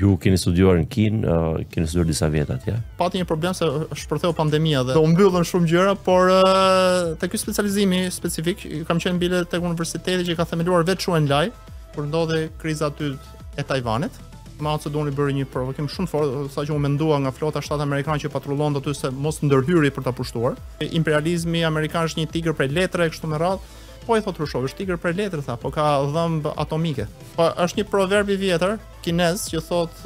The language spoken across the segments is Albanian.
Ju keni studiuar në Kin, uh, keni studiuar disa vjet atje. Ja? Pati një problem se shpërtheu pandemia dhe do mbyllën shumë gjëra, por uh, te ky specializimi specifik kam qenë bile te universiteti që ka themeluar vetë shumë online, kur ndodhi kriza aty e Tajvanit. Ma ato do uni bëri një provokim shumë fort, saqë u mendua nga flota shtatë amerikane që të aty se mos ndërhyri për ta pushtuar. Imperializmi amerikan është një tigër prej letre kështu me radhë po i thot Rushovi, shtigër për letër tha, po ka dhëmb atomike. Po është një proverb i vjetër kinez që thot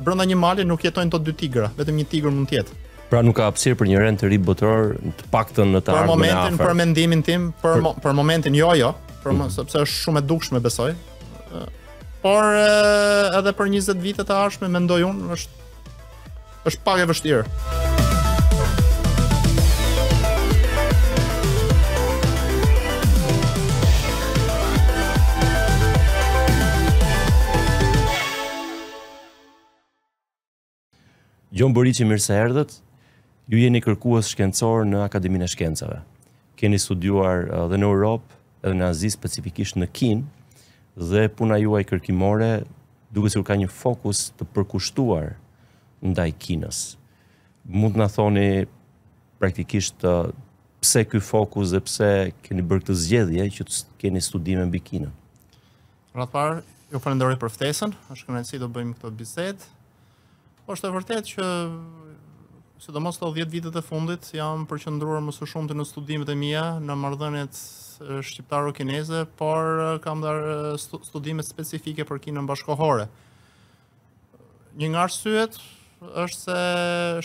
brenda një mali nuk jetojnë të dy tigra, vetëm një tigër mund të jetë. Pra nuk ka hapësirë për një rend të ri botëror, të paktën në të ardhmen. Për momentin, për mendimin tim, për për, mo, për momentin jo, jo, për mm sepse është shumë e dukshme besoj. Por e, edhe për 20 vite të ardhme mendoj unë është është pak e vështirë. Gjon që mirë se erdhët. Ju jeni kërkues shkencor në Akademinë e Shkencave. Keni studiuar edhe uh, në Europë, edhe në Aziz, specifikisht në Kinë dhe puna juaj kërkimore duke si ka një fokus të përkushtuar ndaj Kinës. Mund të na thoni praktikisht uh, pse ky fokus dhe pse keni bërë këtë zgjedhje që të keni studime mbi Kinën. Rrat parë, ju falenderoj për ftesën. Është kënaqësi do bëjmë këtë bisedë është e vërtet që sidomos këto 10 vitet e fundit jam përqendruar më së shumti në studimet e mia në marrëdhëniet shqiptaro-kineze, por kam dar studime specifike për kinën bashkohore. Një nga arsyet është se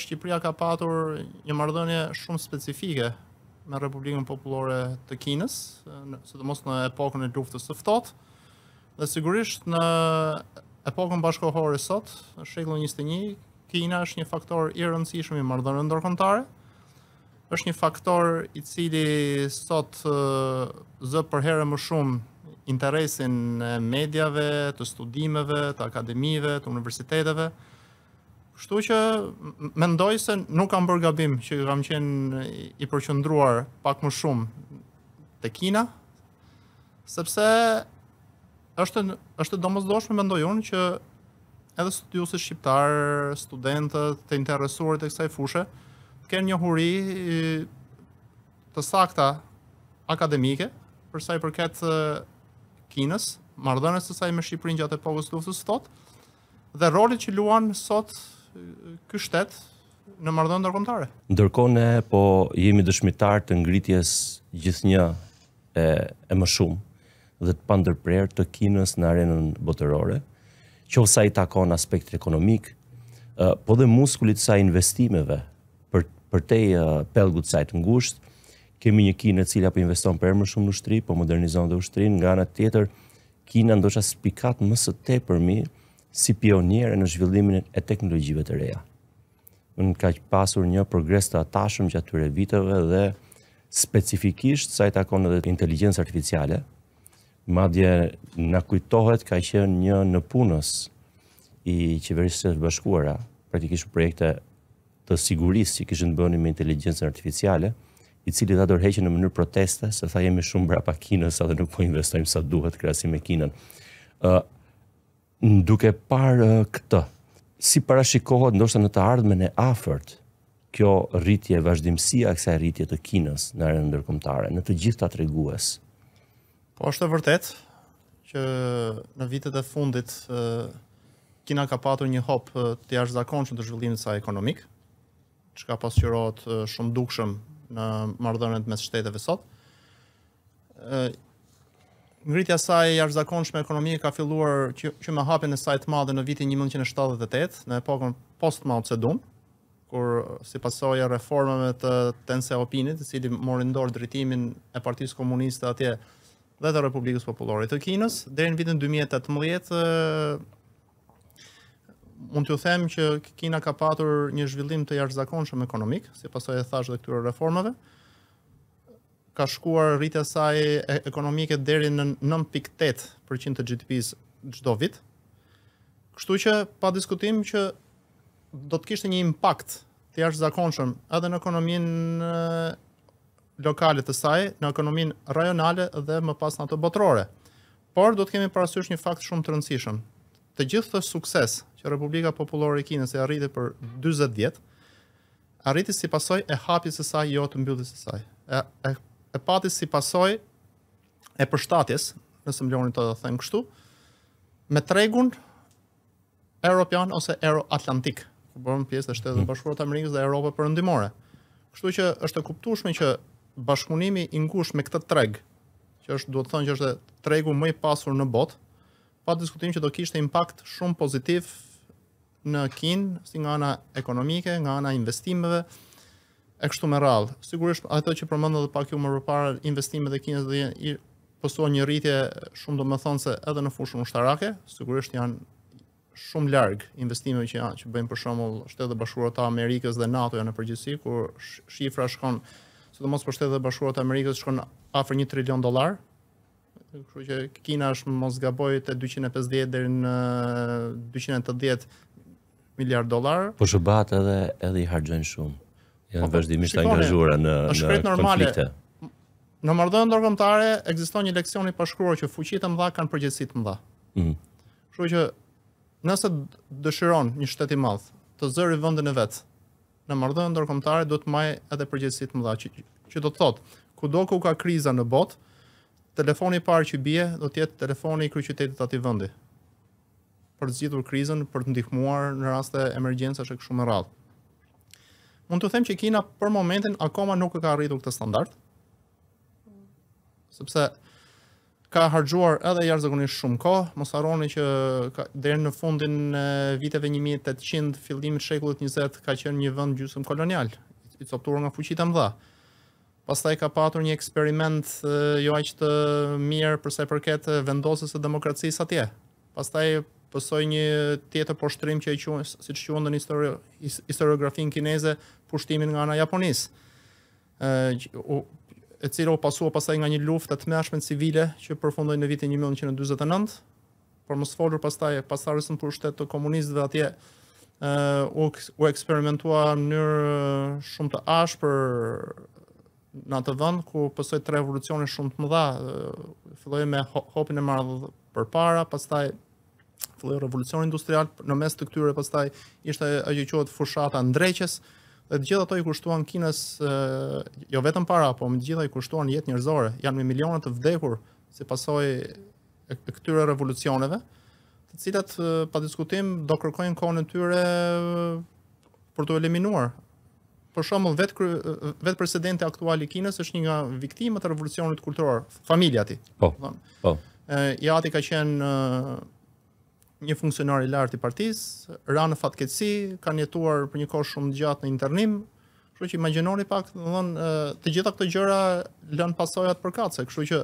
Shqipëria ka patur një marrëdhënie shumë specifike me Republikën Popullore të Kinës, sidomos në epokën e luftës së ftohtë dhe sigurisht në epokën bashkohore sot, shekullin 21, Kina është një faktor i rëndësishëm i marrëdhënieve ndërkombëtare. Është një faktor i cili sot zë për herë më shumë interesin e medjave, të studimeve, të akademive, të universiteteve. Kështu që mendoj se nuk kam bërë gabim që kam qenë i përqëndruar pak më shumë te Kina, sepse është është domosdoshmë mendoj unë që edhe studiosit shqiptar, studentët, të interesuarit e kësaj të kanë një huri të sakta akademike për sa i përket Kinës, marrëdhënës së saj me Shqipërinë gjatë epokës luftës sot dhe rolin që luan sot ky shtet në marrëdhënë ndërkombëtare. Ndërkohë ne po jemi dëshmitar të ngritjes gjithnjë e, e më shumë dhe të pandërprerë të kinës në arenën botërore, që sa i takon aspekt ekonomik, po dhe muskulit sa investimeve për, për te uh, pelgut sajtë ngusht, kemi një kinë e cilja për po investon për më shumë në ushtri, po modernizon dhe ushtrin, nga në tjetër, kina ndosha spikat mësë te përmi si pioniere në zhvillimin e teknologjive të reja. Në ka që pasur një progres të atashëm që atyre viteve dhe specifikisht sa i takon edhe inteligencë artificiale, madje në kujtohet ka qenë një në punës i qeverisë të bashkuara, praktikisht projekte të sigurisë që kishën të bëni me inteligencën artificiale, i cili dha dorëheqen në mënyrë proteste, se tha jemi shumë brapa Kinës, edhe nuk po investojmë sa duhet krahasim me Kinën. ë duke parë këtë, si parashikohet ndoshta në të ardhmen e afërt, kjo rritje vazhdimësia e kësaj rritje të Kinës në arenën ndërkombëtare, në të gjitha tregues, Po është e vërtet që në vitet e fundit Kina ka patur një hop të jashtëzakonshëm të zhvillimit saj ekonomik, çka pasqyrohet shumë dukshëm në marrëdhëniet mes shteteve sot. Ë ngritja e saj jashtëzakonshme ekonomike ka filluar që, që me hapjen e saj të madhe në vitin 1978, në epokën post Mao Zedong kur si pasojë reformave të Ten Xiaopingit, i cili mori dorë drejtimin e Partisë Komuniste atje dhe të Republikës Popullore të Kinës, deri në vitin 2018 mund t'ju them që Kina ka patur një zhvillim të jashtëzakonshëm ekonomik, si pasojë e thash dhe këtyre reformave, ka shkuar rritja saj ekonomike deri në 9.8% të GDP-s çdo vit. Kështu që pa diskutim që do të kishte një impakt të jashtëzakonshëm edhe në ekonominë lokale të saj, në ekonominë rajonale dhe më pas në ato botërore. Por do të kemi parasysh një fakt shumë të rëndësishëm. Të gjithë të sukses që Republika Popullore e Kinës e arriti për 40 vjet, arriti si pasoj e hapjes së saj jo të mbylljes së saj. E, e, e pati si pasoj e përshtatjes, nëse më lejoni të them kështu, me tregun europian ose euroatlantik, ku bën pjesë dhe Shtetet e mm. të Amerikës dhe Evropës Perëndimore. Kështu që është e kuptueshme që bashkëpunimi i ngushtë me këtë treg, që është duhet të thonë që është tregu më i pasur në botë, pa diskutim që do kishte impakt shumë pozitiv në Kinë, si nga ana ekonomike, nga ana investimeve e kështu me radhë. Sigurisht ato që përmendëm edhe pak më parë investimet e Kinës dhe i posuan një rritje shumë domethënë se edhe në fushën ushtarake, sigurisht janë shumë larg investimeve që janë që bëjnë për shembull Shtetet e Bashkuara të Amerikës dhe nato janë në përgjithësi kur shifra shkon sidomos për shtetet e bashkuara të Amerikës shkon afër 1 trilion dollar. Kështu që Kina është mos gaboj te 250 deri në 280 miliard dollar. Po shbat edhe edhe i harxhojn shumë. Janë po, po, vazhdimisht angazhuar në është në konflikte. Në marrëdhënien ndërkombëtare ekziston një leksion i pashkruar që fuqitë të mëdha kanë përgjegjësi të mëdha. Ëh. Mhm. Kështu që nëse dëshiron një shtet i madh të zëri vendin e vet, në marrëdhënë ndërkombëtare duhet të majë edhe përgjegjësi të mëdha që, që do të thotë kudo ku ka kriza në botë telefoni i parë që bie do të jetë telefoni i kryeqytetit të atij vendi për të zgjidhur krizën për të ndihmuar në raste emergjencash e kështu me radhë mund të them që Kina për momentin akoma nuk e ka arritur këtë standard sepse ka harxuar edhe jashtëzakonisht shumë kohë, mos harroni që deri në fundin e viteve 1800 fillimit të shekullit 20 ka qenë një vend gjysmë kolonial, i coptuar nga fuqitë e mëdha. Pastaj ka patur një eksperiment jo aq të mirë për sa i përket vendosjes së demokracisë atje. Pastaj pësoj një tjetër poshtrim që e quajnë siç quhen në histori historiografinë kineze, pushtimin nga ana japonisë. ë e cila u pasua pasaj nga një luftë të tmeshme civile që përfundoi në vitin 1949, por mos folur pastaj pasardhës në pushtet të komunistëve atje ë uh, u, u eksperimentua në mënyrë shumë të ashpër në atë vend ku pasoi tre revolucione shumë të mëdha, filloi me hopin e madh përpara, pastaj filloi revolucioni industrial, në mes të këtyre pastaj ishte ajo që quhet fushata ndreqës, dhe të ato i kushtuan Kinës jo vetëm para, por me të gjitha i kushtuan jetë njerëzore, janë me miliona të vdekur si pasojë e këtyre revolucioneve, të cilat pa diskutim do kërkojnë kohën e tyre për të eliminuar. Për shembull, vet vet presidenti aktual i Kinës është një nga viktimat e revolucionit kulturor, familja e tij. Po. Po. Ë ja ti ka qenë një funksionar i lartë i partisë, ra në fatkeqësi, kanë jetuar për një kohë shumë gjatë në internim. Kështu që imagjinoni pak, do të thonë, të gjitha këto gjëra lën pasoja të përkatëse, kështu që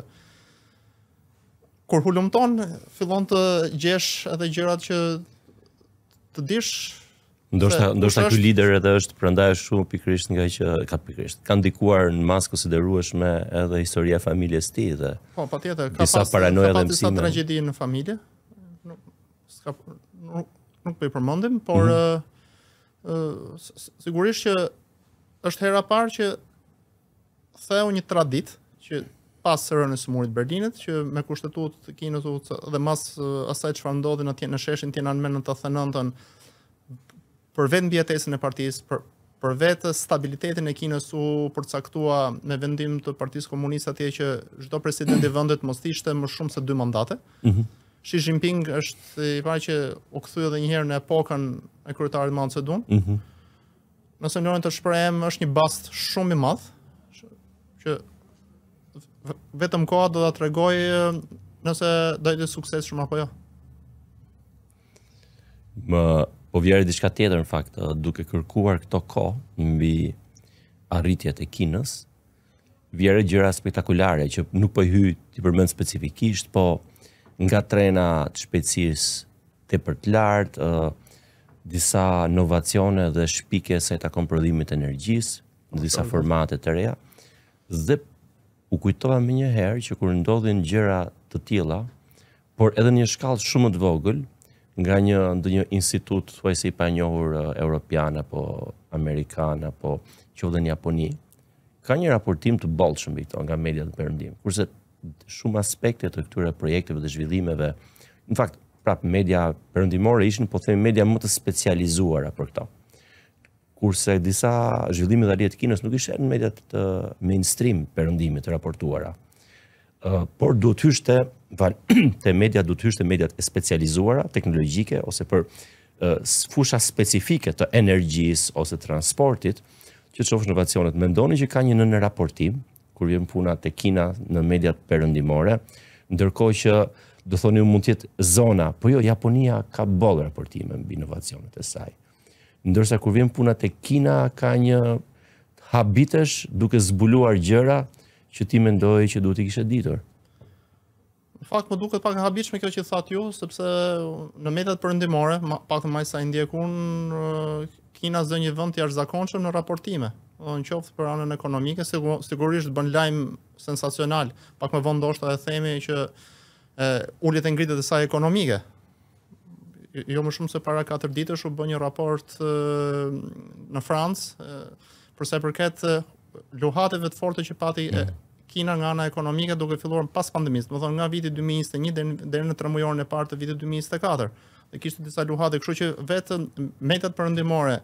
kur hulumton, fillon të gjesh edhe gjërat që të dish. Ndoshta ndoshta ky lider edhe është prandaj shumë pikrisht nga që ka pikrisht. Ka ndikuar në mas konsiderueshme edhe historia e familjes tij dhe Po, patjetër, ka disa paranoja dhe mësime. Ka pas disa tragjedi në familje ska nuk nuk po i përmendim, por mhm. ë mm -hmm. uh, sigurisht që është hera parë që theu një tradit që pas rënës së murit të Berlinit që me kushtetut të kinës u dhe mas asaj çfarë ndodhi atje në sheshin tinë në 99-ën për vetë mbijetesën e partisë për për vetë stabilitetin e kinës u përcaktua me vendim të Partisë Komuniste atje që çdo president i vendit mos ishte më shumë se dy mandate. Ëh. Mm Xi Jinping është i pa që u kthye edhe një herë në epokën e kryetarit Mao Zedong. Mhm. Mm Nëse ndonë të shprehem, është një bast shumë i madh që vetëm koha do ta tregoj nëse do të jetë shumë apo jo. Ma po vjerë diçka tjetër në fakt, duke kërkuar këto kohë mbi arritjet e Kinës, vjerë gjëra spektakolare që nuk po hyj ti përmend specifikisht, po nga trena të shpejtësis të për të lartë, uh, disa novacione dhe shpike se ta komprodhimit në disa formate të reja, dhe u kujtova me një herë që kur ndodhin gjera të tila, por edhe një shkallë shumë të vogël, nga një, një institut, të vajse i panjohur uh, Europian, apo Amerikan, apo që dhe një Japoni, ka një raportim të bolë shumë i këto nga media të përëndim, kurse shumë aspekte të këtyre projekteve dhe zhvillimeve. Në fakt, prap, media përëndimore ishin, po themi, media më të specializuara për këto. Kurse disa zhvillime dhe rjetë kinës nuk ishen media të mainstream përëndimit të raportuara. Uh, por du të hyshte, val, të media du të hyshte mediat e specializuara, teknologjike, ose për uh, fusha specifike të energjisë ose transportit, që të shofë në vacionet, mendoni që ka një nënë raportim, kur vjen puna te Kina në mediat perëndimore, ndërkohë që do thoni mund të jetë zona, po jo Japonia ka boll raportime mbi inovacionet e saj. Ndërsa kur vjen puna te Kina ka një habitesh duke zbuluar gjëra që ti mendoje që duhet i kishe ditur. Në fakt më duket pak e habitshme kjo që thatë ju, sepse në mediat perëndimore, pak më sa i ndjekun Kina zë një vend të jashtëzakonshëm në raportime dhe në qoftë për anën ekonomike, sigurisht bën lajm sensacional, pak më vonë ndoshta e themi që e, ullit e ngritet e saj ekonomike. Jo më shumë se para 4 ditësh u bën një raport në Francë, përse përket e, luhateve të forta që pati Kina nga ana ekonomike duke filluar pas pandemisë, do të thonë nga viti 2021 deri deri në tremujorin e parë të vitit 2024. Dhe kishte disa luhate, kështu që vetë metat përëndimore,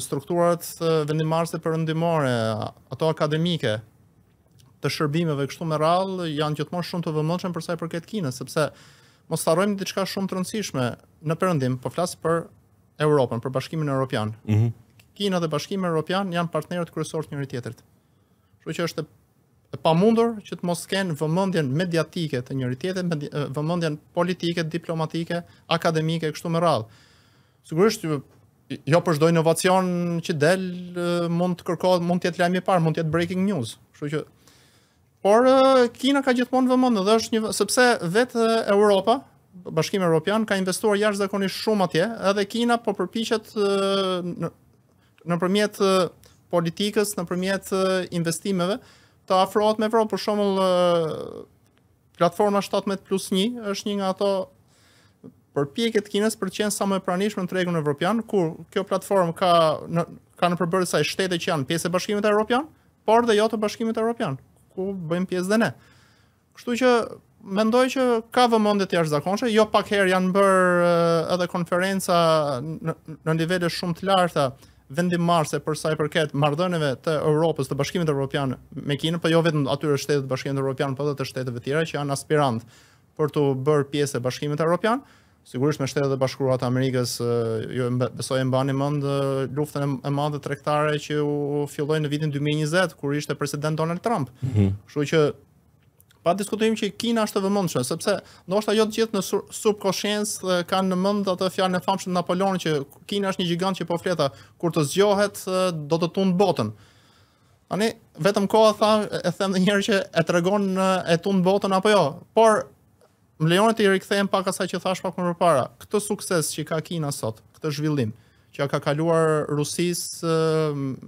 strukturat vendimarse përëndimore, ato akademike, të shërbimeve kështu me rall janë gjithmonë shumë të vëmendshëm për sa i përket Kinës, sepse mos harrojmë diçka shumë të rëndësishme në perëndim, po flas për Europën, për Bashkimin Evropian. Mm -hmm. Kina dhe Bashkimi Evropian janë partnerët kryesorë njëri tjetrit. Kështu që është e pamundur që të mos kenë vëmendjen mediatike të njëri tjetrit, vëmendjen politike, diplomatike, akademike këtu me rall. Sigurisht jo për çdo inovacion që del mund të kërkohet, mund të jetë lajm i parë, mund të jetë breaking news. Kështu që por Kina ka gjithmonë vëmendë dhe është një sepse vetë Europa, Bashkimi Evropian ka investuar jashtëzakonisht shumë atje, edhe Kina po përpiqet nëpërmjet në politikës, nëpërmjet investimeve të afrohet me Evropë, për shembull platforma 17+1 është një nga ato por pjeket Kinës për të qenë sa më pranishme në tregun evropian, ku kjo platformë ka në ka në përbërje sa shtete që janë pjesë e Bashkimit Evropian, por dhe jo të Bashkimit Evropian, ku bëjmë pjesë dhe ne. Kështu që mendoj që ka vëmendje të jashtëzakonshme, jo pak herë janë bërë eh, edhe konferenca në, nivele shumë të larta vendimmarrëse për sa i përket marrëdhënieve të Evropës, të Bashkimit Evropian me Kinën, por jo vetëm atyre shteteve të Bashkimit Evropian, por edhe të shteteve tjera që janë aspirant për të bërë pjesë e Bashkimit Evropian sigurisht me shtetet e bashkuara të Amerikës, ju jo, besoj e mbani mend luftën e madhe tregtare që u filloi në vitin 2020 kur ishte president Donald Trump. Mhm. Kështu mm -hmm. që pa diskutojmë që Kina është e vëmendshme, sepse ndoshta jo të gjithë në subconscious kanë në mend atë fjalën e famshme të Napoleonit që Kina është një gjigant që po fleta kur të zgjohet do të tund botën. Tani vetëm koha tha e them edhe një herë që e tregon e tund botën apo jo. Por më lejoni të i rikëthejmë pak asaj që thash pak më parë. Këtë sukses që ka Kina sot, këtë zhvillim që ka kaluar Rusisë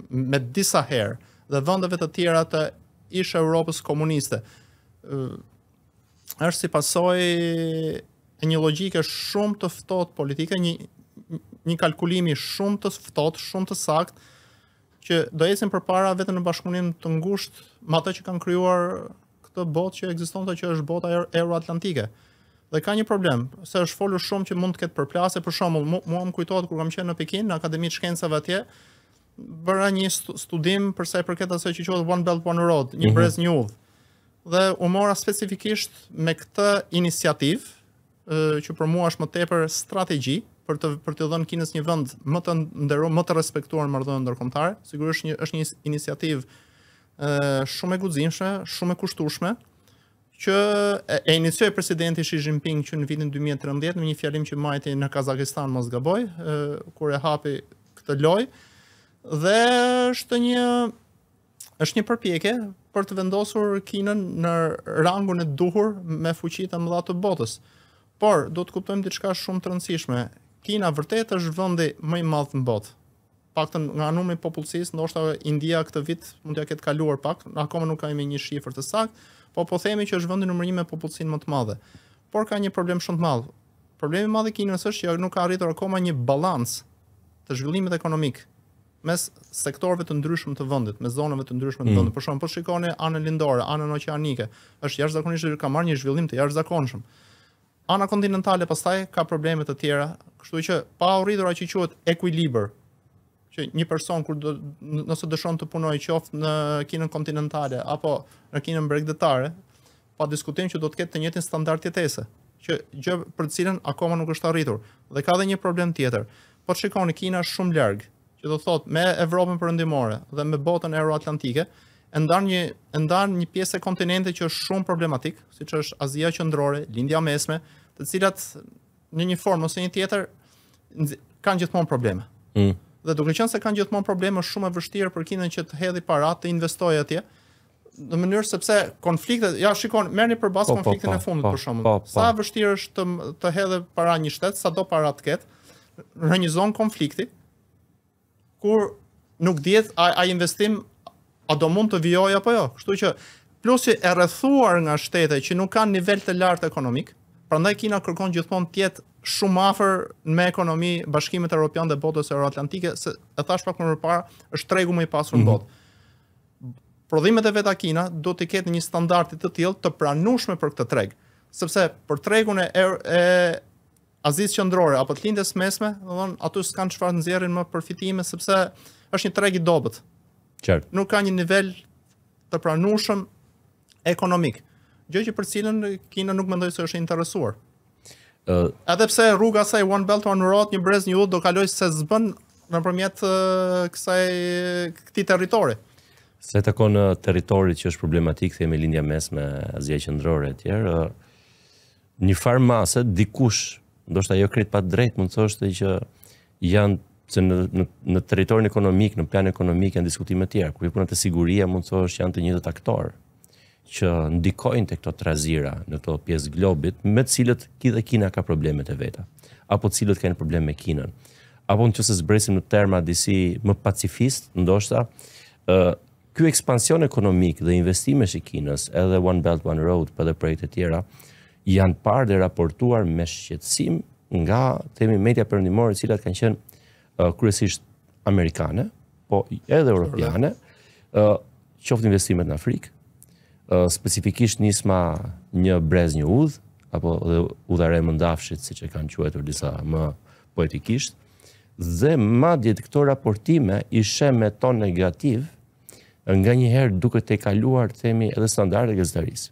me disa herë dhe vendeve të tjera të ishë Europës komuniste. Është si pasoj një logjike shumë të ftohtë politike, një një kalkulimi shumë të ftohtë, shumë të saktë që do ecën përpara vetëm në bashkëpunim të ngushtë me ato që kanë krijuar këtë botë që ekziston sa që është bota euroatlantike dhe ka një problem, se është folur shumë që mund të ketë përplasje, për shembull, mua më kujtohet kur kam qenë në Pekin, në Akademinë e Shkencave atje, bëra një studim për sa i përket asaj që quhet One Belt One Road, një mhm. brez mm -hmm. një udh. Dhe u mora specifikisht me këtë iniciativë, që për mua është më tepër strategji për të për të dhënë Kinës një vend më të nderuar, më të respektuar në marrëdhënien ndërkombëtare. Sigurisht një është një iniciativë ë shumë e guximshme, shumë e kushtueshme që e iniciojë presidenti Xi Jinping që në vitin 2013 me një fjalim që majti në Kazakistan, mos gaboj, kur e hapi këtë loj, dhe është një, është një përpjekje për të vendosur kinën në rangun e duhur me fuqit e mëdha të botës. Por, do të kuptojmë diçka shumë të rëndësishme. Kina vërtet është vëndi më i madhë në botë. Pak të nga numri i popullsisë, ndoshta India këtë vit mund t'ja ketë kaluar pak, akoma nuk ka ime një shifër të sakë, Po po themi që është vendi numër 1 me popullsinë më të madhe. Por ka një problem shumë të madh. Problemi i madh i Kinës është që nuk ka arritur akoma një balancë të zhvillimit ekonomik mes sektorëve të ndryshëm të vendit, mes zonave të ndryshme të mm. vendit. Mm. Për shembull, po shikoni anën lindore, anën oqeanike, është jashtëzakonisht ka marrë një zhvillim të jashtëzakonshëm. Ana kontinentale pastaj ka probleme të tjera, kështu që pa arritur atë që quhet ekuilibër, që një person kur do nëse dëshon të punojë qoftë në kinën kontinentale apo në kinën bregdetare, pa diskutim që do të ketë të njëjtin standard jetese, që gjë për të cilën akoma nuk është arritur. Dhe ka edhe një problem tjetër. Po shikoni, Kina është shumë larg, që do thotë me Evropën perëndimore dhe me botën euroatlantike, e ndan një e ndan një pjesë e kontinentit që është shumë problematik, siç është Azia qendrore, Lindja Mesme, të cilat në një formë ose një tjetër kanë gjithmonë probleme. Mm. Dhe duke qenë se kanë gjithmonë probleme shumë e vështirë për kinën që të hedhë paratë të investojë atje, në mënyrë sepse konfliktet, ja shikon, merrni për bazë po, po, konfliktin e po, fundit për shembull. Sa vështirë është të të hedhë para një shtet, sado para të ketë, në një zonë konflikti, kur nuk dihet ai ai investim a do mund të vijoj apo jo. Kështu që plusi e rrethuar nga shtete që nuk kanë nivel të lartë ekonomik, prandaj Kina kërkon gjithmonë të jetë shumë afër me ekonomi bashkimet europian dhe botës euroatlantike se e thash pak më parë është tregu më i pasur mm -hmm. botë. Prodhimet e veta Kina do të ketë një standartit të tillë të pranueshëm për këtë treg, sepse për tregun e e Azis Qendrore apo të lindes mesme, do të thon aty s'kan çfarë nxjerrin më përfitime sepse është një treg i dobët. Qartë. Nuk ka një nivel të pranueshëm ekonomik. Gjë që për cilën Kina nuk mendoj se është interesuar. Uh, edhe pse rruga saj One Belt One Road një brez një udhë do kaloj se zbën në përmjet uh, kësaj këti teritori. Se të konë teritori që është problematik, themi linja mes me azje qëndrore e tjerë, një farë masë, dikush, ndoshta jo kretë pa drejt, mund të thoshtë që janë se në, në, në teritorin ekonomik, në plan ekonomik, janë diskutime tjera, kërë punët e siguria mund të që janë të njëtë aktorë që ndikojnë të këto trazira në këto pjesë globit, me cilët kida Kina ka problemet e veta, apo cilët kanë problem me Kinën. Apo në që se zbresim në terma disi më pacifist, ndoshta, uh, ky ekspansion ekonomik dhe investime që Kinës, edhe One Belt, One Road, për dhe projekte tjera, janë parë dhe raportuar me shqetsim nga temi media përndimore cilat kanë qenë uh, kryesisht amerikane, po edhe europiane, uh, qoftë investimet në Afrikë, specifikisht nisma një brez një udh, apo dhe udhare më ndafshit, si që kanë quajtur disa më poetikisht, dhe ma djetë këto raportime ishe me ton negativ nga njëherë duke të e kaluar temi edhe standarde gëzëtaris.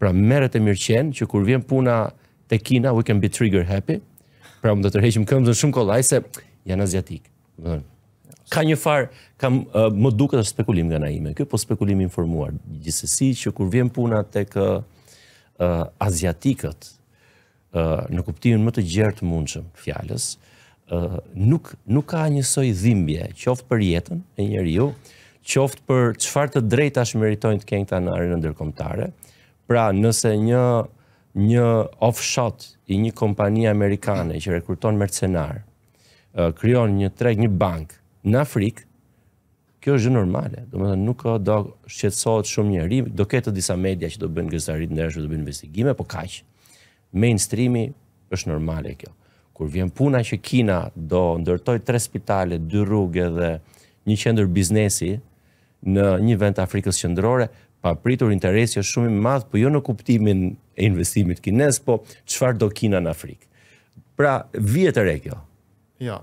Pra meret e mirë qenë, që kur vjen puna të kina, we can be trigger happy, pra më do të rejqim këmë dhe shumë kolaj, se janë azjatikë ka një far, kam uh, më duket është spekulim nga naime. Ky po spekulim informuar. Gjithsesi që kur vjen puna tek uh, aziatikët, uh, në kuptimin më të gjerë të mundshëm fjalës, uh, nuk nuk ka një dhimbje, qoftë për jetën e njeriu, ju, qoftë për çfarë të drejtash meritojnë të kenë këta në arenën Pra, nëse një një offshot i një kompanie amerikane që rekruton mercenar, krijon një treg, një bank, në Afrikë, kjo është gjë normale. Domethënë nuk ka do shqetësohet shumë njerëj, do ketë disa media që do bëjnë gazetari të do bëjnë investigime, po kaq. Mainstreami është normale kjo. Kur vjen puna që Kina do ndërtoj tre spitale, dy rrugë dhe një qendër biznesi në një vend të Afrikës Qendrore, pa pritur interesi është shumë i madh, po jo në kuptimin e investimit kinez, po çfarë do Kina në Afrikë. Pra, vjetër e kjo. Ja,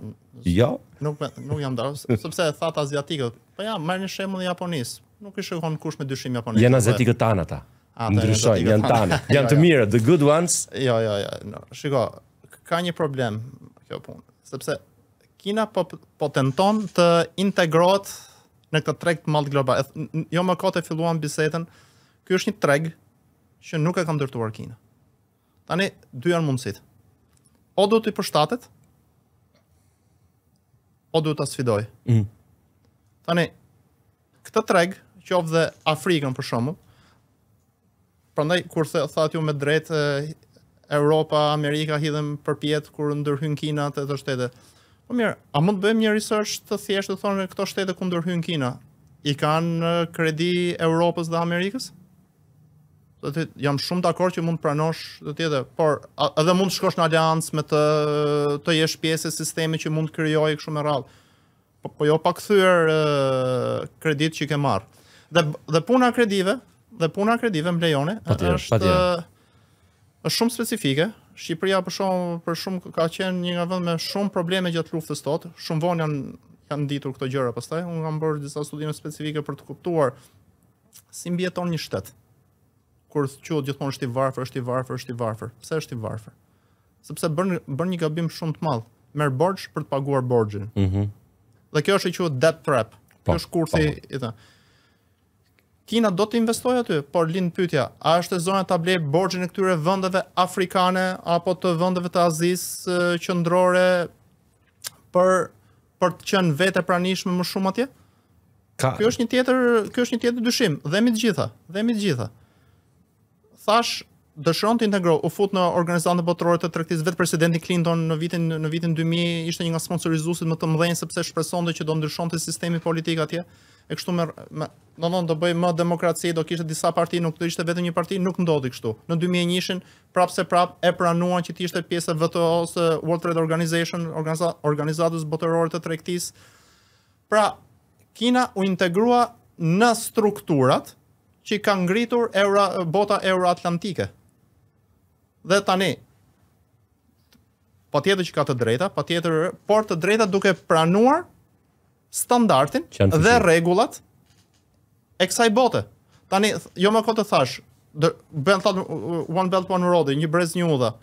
Jo. Nuk me, nuk jam dorë, sepse e thata aziatikët. Po ja, marr një shembull japonis. Nuk i shikon kush me dyshim japonis. Jan aziatikët tan ata. ndryshojnë, janë tan. Janë të jo, jo. mirë, the good ones. Jo, jo, jo. No. Shiko, ka një problem kjo punë, sepse Kina po po tenton të integrohet në këtë treg të madh global. Jo më kot e filluan bisedën. Ky është një treg që nuk e ka ndërtuar Kina. Tani dy janë mundësit. O do të përshtatet, po duhet ta sfidoj. Mm. Tani këtë treg, qoftë dhe Afrikën për shembull, prandaj kur se tha me drejt Europa, Amerika hidhen përpjet kur ndërhyjnë Kina te ato shtete. Po mirë, a mund të bëjmë një research të thjeshtë të thonë këto shtete ku ndërhyjnë Kina? i kanë kredi Europës dhe Amerikës? do të thotë jam shumë dakord që mund të pranosh do të por edhe mund të shkosh në aleanc me të të jesh pjesë e sistemit që mund të krijojë kështu me radhë po, po jo pa kthyer kredit që ke marr dhe dhe puna kredive dhe puna kredive më lejoni është është shumë specifike Shqipëria për shumë për shumë ka qenë një nga vend me shumë probleme gjatë luftës tot shumë vonë janë kanë ditur këto gjëra pastaj Unë kam bërë disa studime specifike për të kuptuar si mbjeton një shtet kur thotë gjithmonë është i varfër, është i varfër, është i varfër. Pse është i varfër? Sepse bën bën një gabim shumë të madh. Merr borxh për të paguar borxhin. Mhm. Mm dhe kjo është e quhet debt trap. Kjo po, është kurthi po, po. i thënë. Kina do të investojë aty, por lind pyetja, a është e zona ta blej borxhin e këtyre vendeve afrikane apo të vendeve të Azisë qendrore për për të qenë vetë pranishme më shumë atje? Ka. Kjo është një tjetër, kjo është një tjetër dyshim, dhemi të gjitha, dhemi të gjitha thash dëshiron të integro, u fut në organizatën botërore të tregtisë vetë presidenti Clinton në vitin në vitin 2000 ishte një nga sponsorizuesit më të mëdhenj sepse shpresonte që do ndryshonte sistemi politik atje. E kështu me, me do të do bëj më demokraci, do kishte disa parti, nuk do ishte vetëm një parti, nuk ndodhi kështu. Në 2001-shin prapse prap e pranuan që të ishte pjesë e ose World Trade Organization, organizatës botërore të tregtisë. Pra Kina u integrua në strukturat, që i ka ngritur eura, bota euroatlantike. Dhe tani, pa tjetër që ka të drejta, pa tjetër, por të drejta duke pranuar standartin dhe regullat e kësaj bote. Tani, jo ko të thash, dhe, ben, thot, one belt, one road, një brez një udha,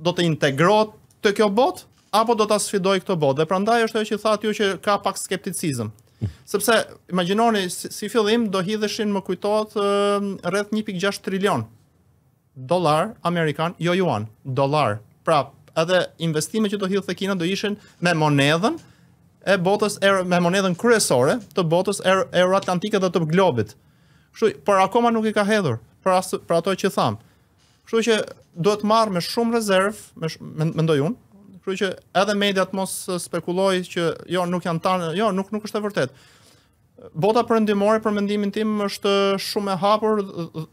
do të integrot të kjo bot, apo do të sfidoj këtë bot? Dhe prandaj është e që thatë ju që ka pak skepticizm. Sepse imagjinoni si, si fillim do hidheshin më kujtohet rreth 1.6 trilion dollar amerikan, jo yuan, dollar. Pra, edhe investimet që do hidhte Kina do ishin me monedhën e botës er, me monedhën kryesore të botës euroatlantike er, er, dhe të globit. Kështu, por akoma nuk i ka hedhur për as, për ato që thamë. Kështu që duhet marr me shumë rezervë, me shumë, unë, Kështu që edhe mediat mos spekuloj që jo nuk janë tanë, jo nuk nuk është e vërtetë. Bota perëndimore për mendimin tim është shumë e hapur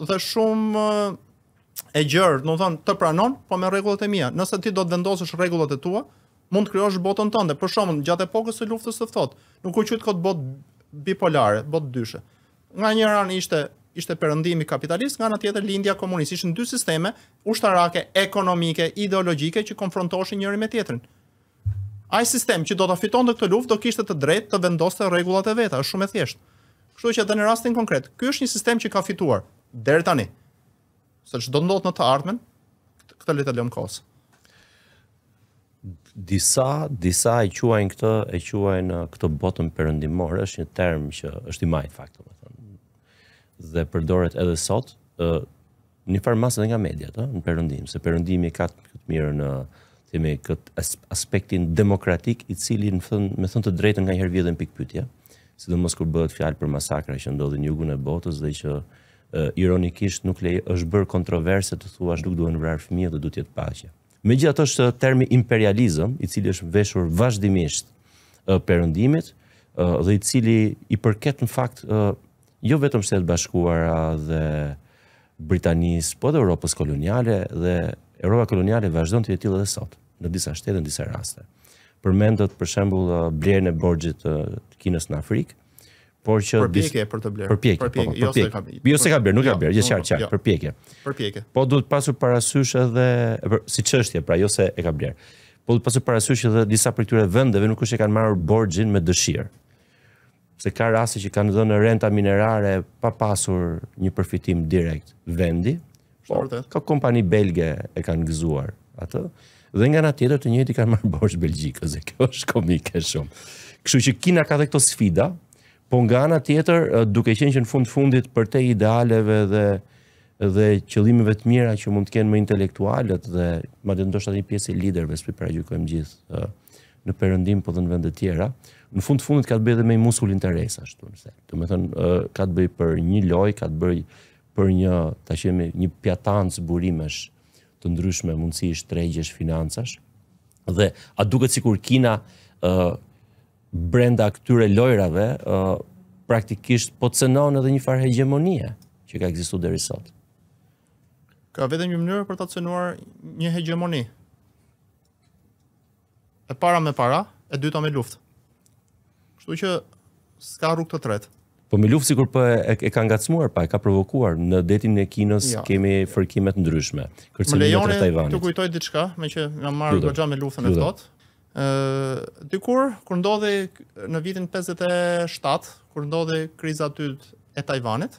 dhe shumë e gjerë, do të të pranon, po me rregullat e mia. Nëse ti do të vendosësh rregullat e tua, mund të krijosh botën tënde. Për shembull, gjatë epokës së luftës së ftohtë, nuk u qytë kot bot bipolare, bot dyshe. Nga njëra ishte ishte perëndimi kapitalist, nga ana tjetër lindja komuniste, ishin dy sisteme ushtarake, ekonomike, ideologjike që konfrontoheshin njëri me tjetrin. Ai sistem që do ta fitonte këtë luftë do kishte të drejtë të vendoste rregullat e veta, është shumë e thjeshtë. Kështu që dhe në rastin konkret, ky është një sistem që ka fituar deri tani. Sa çdo ndodh në të ardhmen, këtë le të lëm kos. Disa, disa e quajnë këtë, e quajnë këtë botën perëndimore, është një term që është i majt fakt dhe përdoret edhe sot, ë një farë masë edhe nga mediat, ë, në perëndim, se perëndimi ka këtë mirë në themi kët aspektin demokratik i cili në thën, me thënë të drejtën nganjëherë vjen pikë pyetje, sidomos kur bëhet fjalë për masakra që ndodhin në jugun e botës dhe që ironikisht nuk lejo është bërë kontroverse të thua nuk duhen vrarë fëmijë dhe duhet të jetë paqe. Megjithatë është termi imperializëm, i cili është veshur vazhdimisht e, perëndimit dhe i cili i përket në fakt jo vetëm shtetë bashkuara dhe Britanis, po dhe Europës koloniale dhe Europa koloniale vazhdojnë të jetilë dhe sot, në disa shtetë dhe në disa raste. Përmendot për shembul uh, blerën e borgjit uh, të kinës në Afrikë, Por që për pjekje për të bler. Për pjekje, po, po për Jo, jo se ka bler, nuk ka jo, bler, gjithë çfarë çfarë, jo. për pjekje. Për pjekje. Po duhet pasur parasysh edhe për, si çështje, pra jo se e ka bler. Po duhet pasur parasysh edhe disa prej këtyre vendeve nuk është që kanë marrë borxhin me dëshirë se ka rasti që kanë dhënë renta minerare pa pasur një përfitim direkt vendi, po, ka kompani belge e kanë gëzuar atë, dhe nga nga tjetër të njëti kanë marrë borsh Belgjikës, dhe kjo është komike shumë. Kështu që Kina ka dhe këto sfida, po nga nga tjetër, duke qenë që në fund fundit për te idealeve dhe dhe qëllimeve të mira që mund të kenë më intelektualët dhe madje ndoshta një pjesë e liderëve, sepse para pra gjykojmë gjithë në perëndim po dhe në vende të tjera, në fund të fundit ka të bëjë edhe me muskul interes ashtu nëse. Do të thonë ka të bëjë për një loj, ka të bëjë për një, ta qemi, një pjatancë burimesh të ndryshme mundësish, tregjesh, financash, dhe a duket sikur Kina ë brenda këtyre lojrave ë praktikisht po të cënon edhe një farë hegemonie që ka egzistu dhe risot. Ka vetëm një mënyrë për të cënuar një hegemoni. E para me para, e dyta me luftë. Kështu që s'ka rrugë të tretë. Po me luftë sikur po e, e ka ngacmuar pa, e ka provokuar. Në detin e Kinës ja. Jo. kemi fërkime të ndryshme. Kërcimi më lejoni të, të kujtoj diçka, me që nga marrë gëgja me luftën e thotë. Dikur, kur ndodhi në vitin 57, kur ndodhe kriza të të e Tajvanit,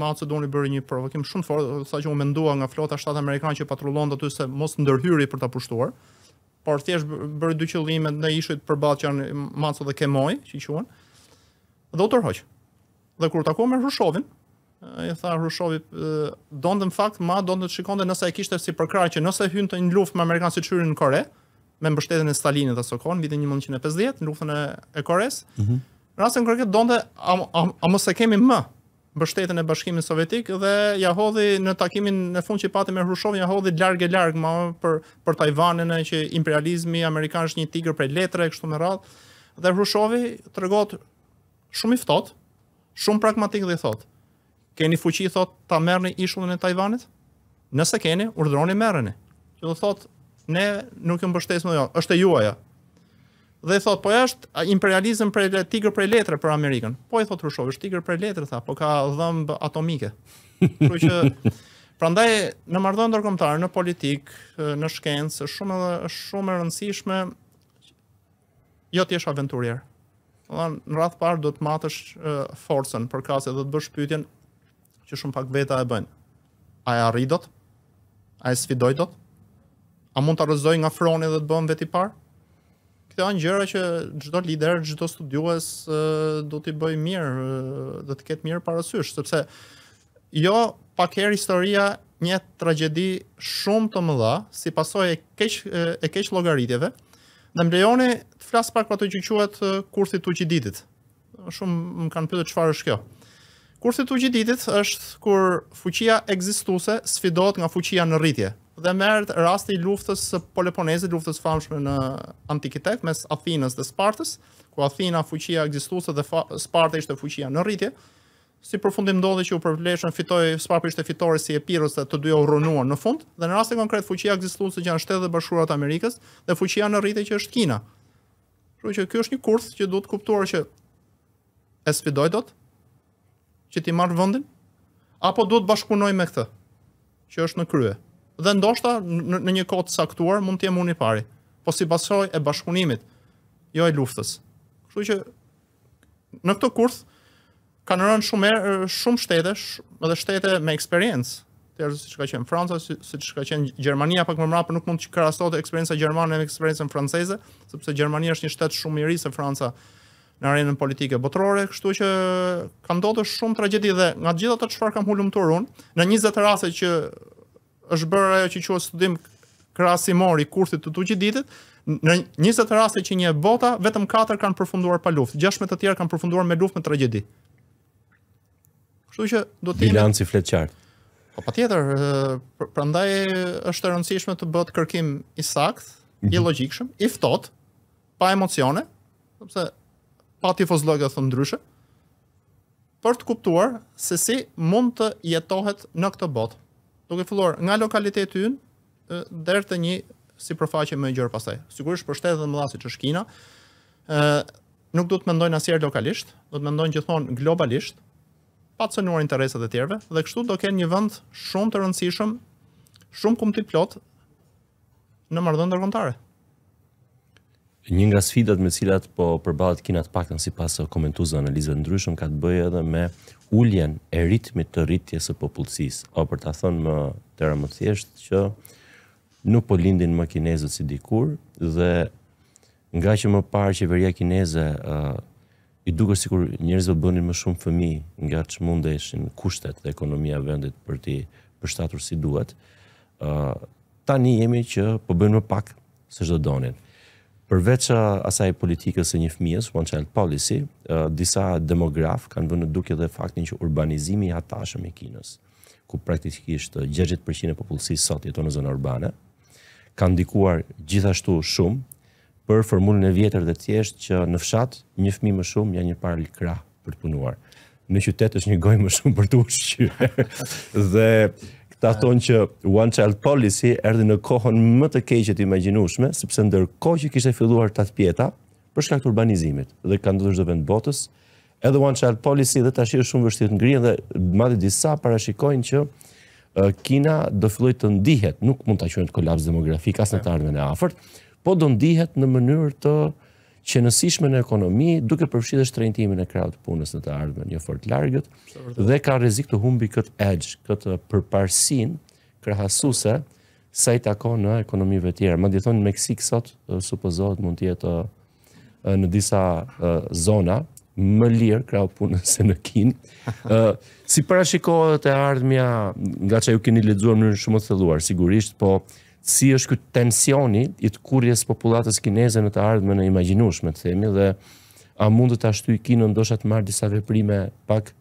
ma atë se do bërë një provokim shumë fort, forë, sa që u mendua nga flota 7 amerikane që patrullon të se mos ndërhyri për të pushtuar, por thjesht bërë dy qëllime në ishujt përballë që janë Maco dhe Kemoj, që i quhen. Dhe u tërhoq. Dhe kur takoj me Rushovin, i tha Rushovi, donte në fakt ma donte të shikonte nëse ai kishte si përkrah që nëse hynte në luftë me amerikanët që në Kore, me mbështetjen e Stalinit atë kohë, vitin 1950, në luftën e, e Koreas. Mm -hmm. Në konkret donte a, a, a mos e kemi më mbështetën e Bashkimit Sovjetik dhe ja hodhi në takimin në fund që pati me Hrushov ja hodhi larg e larg më për për Tajvanin që imperializmi amerikan është një tigër prej letre kështu me radhë. Dhe Hrushovi tregon shumë i ftohtë, shumë pragmatik dhe i thotë, keni fuqi thot ta merrni ishullin e Tajvanit? Nëse keni, urdhroni merreni. Që do thot, ne nuk ju mbështesim më jo, është e juaja dhe i thot po jasht imperializm për tigër për letër për Amerikën. Po i thot Rushovi, është tigër për letër tha, po ka dhëmb atomike. Kështu që prandaj në marrëdhënë ndërkombëtare, në politik, në shkencë është shumë edhe shumë e rëndësishme jo ti jesh aventurier. Do të thonë në radh parë, do të matësh uh, forcën për kase do të, bësh pyetjen që shumë pak veta e bëjnë. A e arrit dot? A e sfidoj dot? A mund të rëzoj nga froni dhe të bëm veti par? këto janë gjëra që çdo lider, çdo studiues do t'i bëj mirë, do të ketë mirë parasysh, sepse jo pak herë historia një tragjedi shumë të mëdha si pasojë e keq e keq llogaritjeve. Dhe më lejoni të flas pak për ato që quhet kursi i Tucididit. Shumë më kanë pyetur çfarë është kjo. Kursi i Tucididit është kur fuqia ekzistuese sfidohet nga fuqia në rritje dhe merret rasti i luftës së Peloponezit, luftës famshme në antikitet mes Athinës dhe Spartës, ku Athina fuqia ekzistuese dhe Sparta ishte fuqia në rritje. Si përfundim ndodhi që u përpleshën fitoi Sparta ishte fitore si Epirus dhe të dyja u rrënuan në fund, dhe në rastin konkret fuqia ekzistuese që janë shtetet e bashkuara të Amerikës dhe fuqia në rritje që është Kina. Kështu që ky është një kurs që duhet të kuptuar që e sfidoj dot që ti marr vendin apo duhet të bashkunoj me këtë që është në krye dhe ndoshta në një kohë të saktuar mund të jem unë i pari, po si pasoj e bashkëpunimit, jo e luftës. Kështu që në këtë kurth kanë rënë shumë er, shumë shtete, sh, edhe shtete me eksperiencë. Tërë siç ka qenë Franca, siç si ka qenë Gjermania pak më mbrapa, nuk mund të krahasohet eksperjenca gjermane me eksperjencën franceze, sepse Gjermania është një shtet shumë i ri se Franca në arenën politike botërore, kështu që ka ndodhur shumë tragjedi dhe nga gjithë ato çfarë kam humbur unë, në 20 raste që është bërë ajo që quhet studim krahasimor i kurthit të tutje ditët, në 20 raste që një bota vetëm 4 kanë përfunduar pa luftë, 16 të tjerë kanë përfunduar me luftë me tragjedi. Kështu që do të bilanci flet qartë. Po patjetër, prandaj është e rëndësishme të bëhet kërkim i sakt, i mhm. logjikshëm, i ftohtë, pa emocione, sepse pa tifozlogë të ndryshe, për të kuptuar se si mund të jetohet në këtë botë duke filluar nga lokaliteti ynë deri te një sipërfaqe më e gjerë pastaj. Sigurisht për shtetet më lasi ç'është Kina, ë nuk do të mendojnë asnjëherë lokalisht, do të mendojnë gjithmonë globalisht, pa të cënuar interesat e tjerëve dhe kështu do kenë një vend shumë të rëndësishëm, shumë kompetitiv plot në marrëdhënë ndërkombëtare. Një nga sfidat me cilat po përballet Kina të paktën sipas komentuesve analizave ndryshëm ka të bëjë edhe me uljen e ritmit të rritjes së popullsisë, apo për ta thënë më të rëmë thjesht që nuk po lindin më kinezët si dikur dhe nga që më parë qeveria kineze uh, i duket sikur njerëzit do bënin më shumë fëmijë nga çmundeshin kushtet dhe ekonomia vendit për ti përshtatur si duhet. uh, tani jemi që po bëjnë më pak se çdo donin përveç uh, asaj politikës së një fëmijës, one child policy, uh, disa demograf kanë vënë duke dhe faktin që urbanizimi i hatashëm i Kinës, ku praktikisht 60% e popullsisë sot jeton në zona urbane, ka ndikuar gjithashtu shumë për formulën e vjetër dhe thjesht që në fshat një fëmijë më shumë janë një parë krah për të punuar. Në qytet është një gojë më shumë për të ushqyer. dhe të aton që One Child Policy erdi në kohën më të keqet imaginushme, sepse ndërkohë që kishte filluar atë pjeta, për shkak të urbanizimit dhe ka ndodhur çdo vend botës, edhe One Child Policy dhe tash është shumë vështirë të ngrihen dhe madje disa parashikojnë që Kina do filloj të ndihet, nuk mund ta të kolaps demografik as në të ardhmen e afërt, po do ndihet në mënyrë të që nësishme në ekonomi, duke përfshidhe shtrejntimin e kreut punës në të ardhme një fort largët, dhe ka rezik të humbi këtë edge, këtë uh, përparsin krahasuse sa i takon në ekonomive tjera. Më dithon, Meksik sot, uh, supozohet, mund tjetë uh, në disa zona, më lirë krau punës se në kinë. Si parashikohet e ardhmja, nga që ju keni ledzuar në shumë të thëlluar, sigurisht, po si është këtë tensioni i të kurjes populatës kineze në të ardhme në imaginush, me të themi, dhe a mund të ashtu i kinë ndosha të marrë disa veprime pak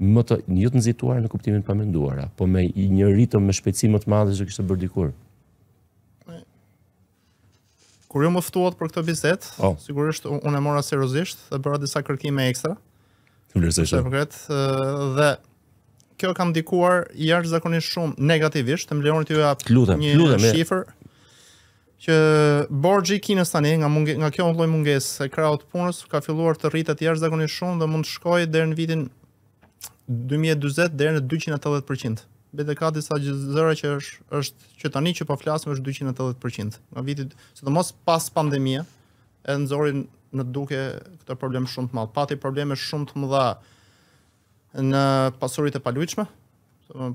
më të një të nëzituar në kuptimin pamenduara, po me një rritëm me shpecim më të madhe që kështë bërdikur. Kur ju më ftuat për këtë bizet, oh. Po. sigurisht unë e mora seriozisht dhe bëra disa kërkime ekstra. Të mërësishtë. Dhe, kjo ka ndikuar jashtëzakonisht shumë negativisht, të më lejoni t'ju jap një shifër që borxhi i Kinës tani nga munge, nga kjo lloj mungesë e krahut punës ka filluar të rritet jashtëzakonisht shumë dhe mund të shkojë deri në vitin 2040 deri në 280%. Bete ka disa zëra që është është që tani që po flasim është 280%. Nga viti, sidomos pas pandemisë, e nxorin në duke këtë problem shumë të madh. Pati probleme shumë të mëdha në pasurit e paluqme,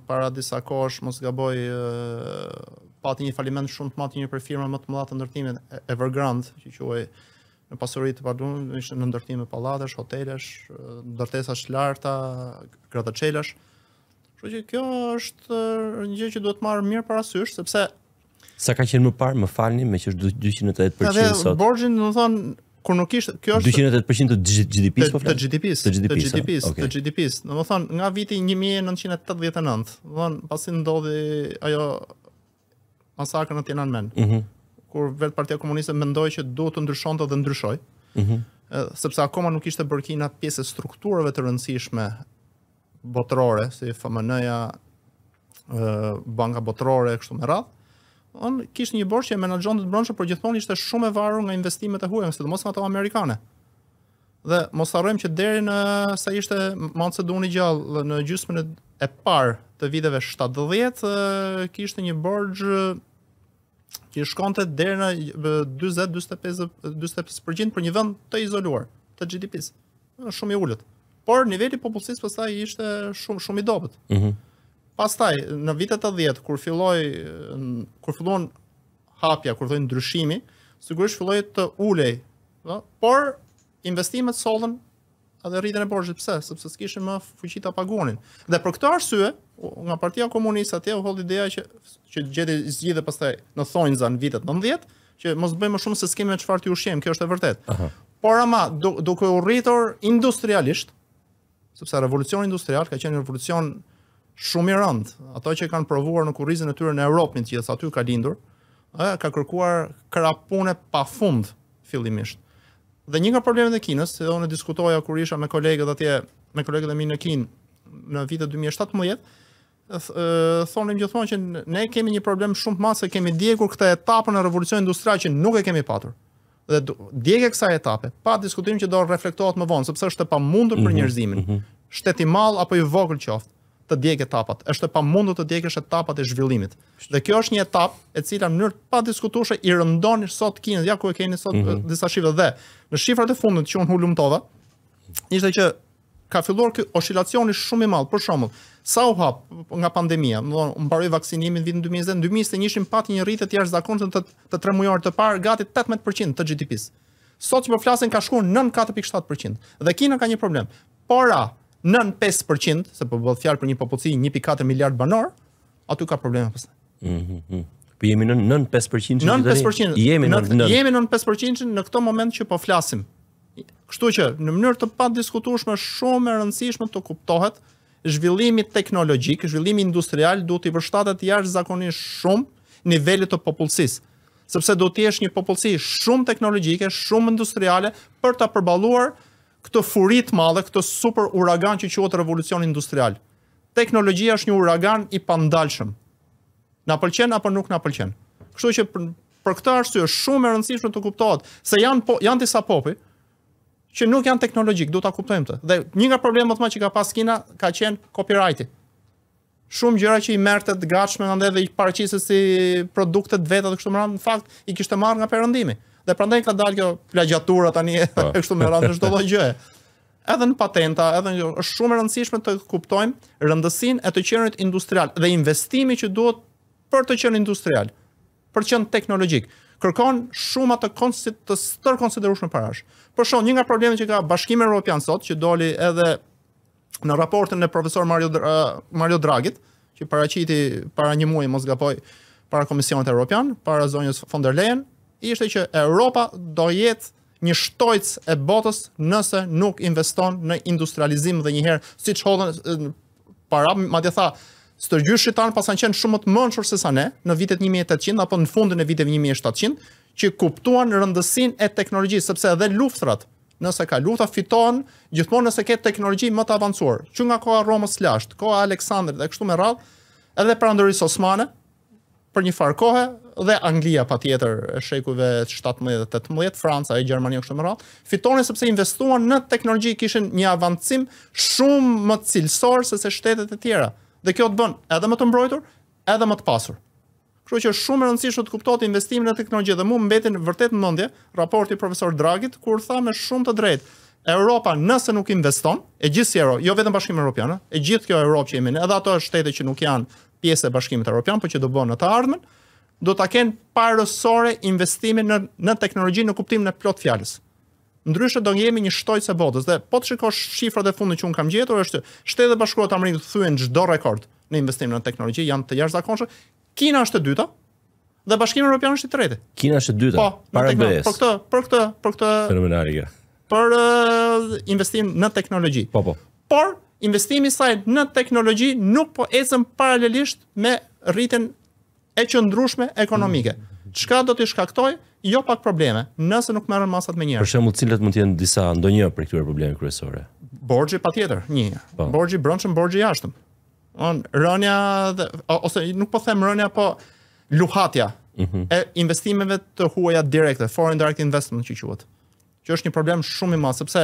para disa kosh, mos gaboj, pati një faliment shumë të matë një për firma më të mëllatë të ndërtimin, Evergrande, që që në pasurit e paluqme, ishë në ndërtim e palatesh, hotelesh, ndërtesa shlarta, gratëqelesh, Kështu që kjo është një gjë që duhet marrë mirë parasysh, sepse Sa ka qenë më parë, më falni, me që është 280% sot. borgjin, në thonë, kur nuk ishte kjo është 200% të GDP-s po flas. Të GDP-s, të GDP-s, të GDP-s. do GDP nga viti 1989, domethën pasi ndodhi ajo masakra në Tiananmen. Mhm. Mm kur vetë Partia Komuniste mendoi që duhet të ndryshonte dhe ndryshoi. Mhm. Mm sepse akoma nuk ishte bërë Kina pjesë strukturave të rëndësishme botërore si FMN-ja, ë Banka Botërore kështu me radhë on kishte një borxh që menaxhonte të brendshëm, por gjithmonë ishte shumë e varur nga investimet e huaja, sidomos ato amerikane. Dhe mos harrojmë që deri në sa ishte Macedoni gjallë në gjysmën e parë të viteve 70, kishte një borxh që shkonte deri në 40, 45, 45% për një vend të izoluar të GDP-s. Shumë i ulët. Por niveli i popullsisë pastaj ishte shumë shumë i dobët. Mhm. Mm Pastaj në vitet e 10 kur filloi kur fillon hapja, kur thonë ndryshimi, sigurisht filloi të ulej, ëh, por investimet sollën edhe rritën e borxhit pse? Sepse s'kishin më fuqi ta paguonin. Dhe për këtë arsye, nga Partia Komuniste atje u hodh ideja që që gjeti zgjidhje pastaj në Thonjza në vitet 90 që mos bëjmë më shumë se s'kemë çfarë të ushqejmë, kjo është e vërtetë. Por ama duke u rritur industrialisht, sepse revolucioni industrial ka qenë një revolucion shumë i rëndë. Ato që kanë provuar në kurrizën e tyre në Europë, në gjithë aty ka lindur, ë ka kërkuar krapune pafund fillimisht. Dhe një nga problemet e Kinës, se unë diskutoja kur isha me kolegët atje, me kolegët e mi në Kinë në vitet 2017, thonim gjithmonë që ne kemi një problem shumë të madh se kemi djegur këtë etapën e revolucionin industrial që nuk e kemi patur. Dhe djegja e kësaj etape pa diskutim që do reflektohet më vonë, sepse është e pamundur për mhm, njerëzimin. Mm -hmm. Shteti i madh apo i vogël qoftë, të djeg etapat, është e pamundur të djegësh etapat e zhvillimit. Dhe kjo është një etap e cila në mënyrë pa diskutueshe i rëndon sot Kinën, ja ku e keni sot mm -hmm. disa shifra dhe në shifrat e fundit që un hulumtova, ishte që ka filluar ky oscilacioni shumë i madh. Për shembull, sa u hap nga pandemia, më vonë mbaroi vaksinimi në vitin 2020, 2021 ishin pati një rritje të jashtëzakonshme të të tre të parë gati 18% të GDP-s. Sot që po flasin ka shkuar 94.7% dhe Kina ka një problem. Para, 95% se po bëhet fjalë për një popullsi 1.4 miliard banor, aty ka probleme pastaj. Mhm. Mm po jemi në 95% në Jemi në jemi në 95% në këtë moment që po flasim. Kështu që në mënyrë të padiskutueshme shumë e rëndësishme të kuptohet zhvillimi teknologjik, zhvillimi industrial duhet i përshtatet jashtëzakonisht shumë nivelit të popullsisë, sepse do të jesh një popullsi shumë teknologjike, shumë industriale për ta përballuar këtë furit të madhe, këtë super uragan që quhet revolucion industrial. Teknologjia është një uragan i pandalshëm. Na pëlqen apo nuk na pëlqen. Kështu që për, për këtë arsye është shumë e rëndësishme të kuptohet se janë po, janë disa popi që nuk janë teknologjik, duhet ta kuptojmë këtë. Dhe një nga problemet më të mëdha që ka pas Kina ka qenë copyright. -i. Shumë gjëra që i merrte të gatshme ndonëse i paraqiste si produktet të veta kështu më në fakt i kishte marrë nga perëndimi. Dhe prandaj ka dalë kjo plagjatura tani po. e kështu me radhë çdo lloj gjëje. Edhe në patenta, edhe në, është shumë e rëndësishme të kuptojmë rëndësinë e të qenit industrial dhe investimi që duhet për të qenë industrial, për të qenë teknologjik kërkon shumë atë konsit të stër konsiderueshëm parash. Për shoh një nga problemet që ka Bashkimi Evropian sot, që doli edhe në raportin e profesor Mario eh, Mario Dragit, që paraqiti para një muaji mos gapoj para Komisionit Evropian, para zonjës von der Leyen, ishte që Europa do jetë një shtojc e botës nëse nuk investon në industrializim dhe njëherë si që hodhën para, ma dhe tha, stërgjysh shqitanë pasan qenë të mënëshur se sa ne në vitet 1800 apo në fundin e vitet 1700 që kuptuan rëndësin e teknologjisë, sepse edhe luftrat nëse ka lufta fiton, gjithmonë nëse ketë teknologji më të avancuar, që nga koha Romës Lasht, koha Aleksandrë dhe kështu me radhë, edhe pra Osmane, për një farë kohë, dhe Anglia pa tjetër shekujve 17-18, Franca e Gjermania kështë më radh, fitoni sepse investuan në teknologi kishin një avancim shumë më cilësor se se shtetet e tjera. Dhe kjo të bën edhe më të mbrojtur, edhe më të pasur. Kështu që shumë e rëndësishme të kuptohet investimin në teknologji dhe mua mbetin vërtet në mendje raporti i profesor Dragit kur tha me shumë të drejtë, Europa nëse nuk investon, e gjithë si Europa, jo vetëm Bashkimi Evropian, e gjithë kjo Europë që jemi, edhe ato shtete që nuk janë pjesë e Bashkimit Evropian, por që do bëhen në të ardhmen, do ta kenë parësore investime në në teknologji në kuptimin e plot fjalës. Ndryshe do jemi një shtojcë e botës dhe po të shikosh shifrat e fundit që un kam gjetur është Shtetet Bashkuara të Amerikës thyen çdo rekord në investim në teknologji, janë të jashtëzakonshëm. Kina është e dyta dhe Bashkimi Evropian është i tretë. Kina është e dyta. Po, para be Për këtë, për këtë, për këtë fenomenarike. Për uh, investim në teknologji. Po, po. Por investimi i saj në teknologji nuk po ecën paralelisht me rritjen e qëndrushme ekonomike. Çka do t'i shkaktoj? Jo pak probleme, nëse nuk merren masat me njëherë. Për shembull, cilat mund të jenë disa ndonjë për këtyre probleme kryesore? Borxhi patjetër, një. Pa. Borxhi brendshëm, borxhi jashtëm. Don rënja dhe, ose nuk po them rënja, po luhatja mm -hmm. e investimeve të huaja direkte, foreign direct investment që quhet. Që është një problem shumë i madh sepse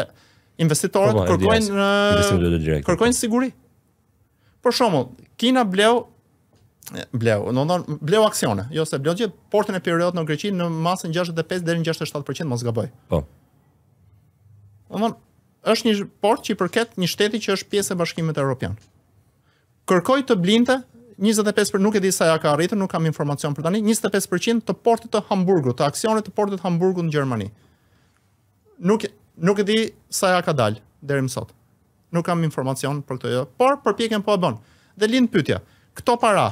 investitorët kërkojnë kërkojnë siguri. Për shembull, Kina bleu bleu, në ndonë, bleu aksione, jo se bleu gjithë portën e periodot në Greqi në masën 65 deri në 67% mos gaboj. Po. Në është një port që i përket një shteti që është pjesë e bashkimit e Europian. Kërkoj të blinte 25% nuk e di sa ja ka arritur, nuk kam informacion për tani, 25% të portit të Hamburgut, të aksionet të portit të Hamburgut në Gjermani. Nuk, nuk e di sa ja ka dalë, deri më sot. Nuk kam informacion për këtë jo, por përpjekën po e bon. Dhe lindë para,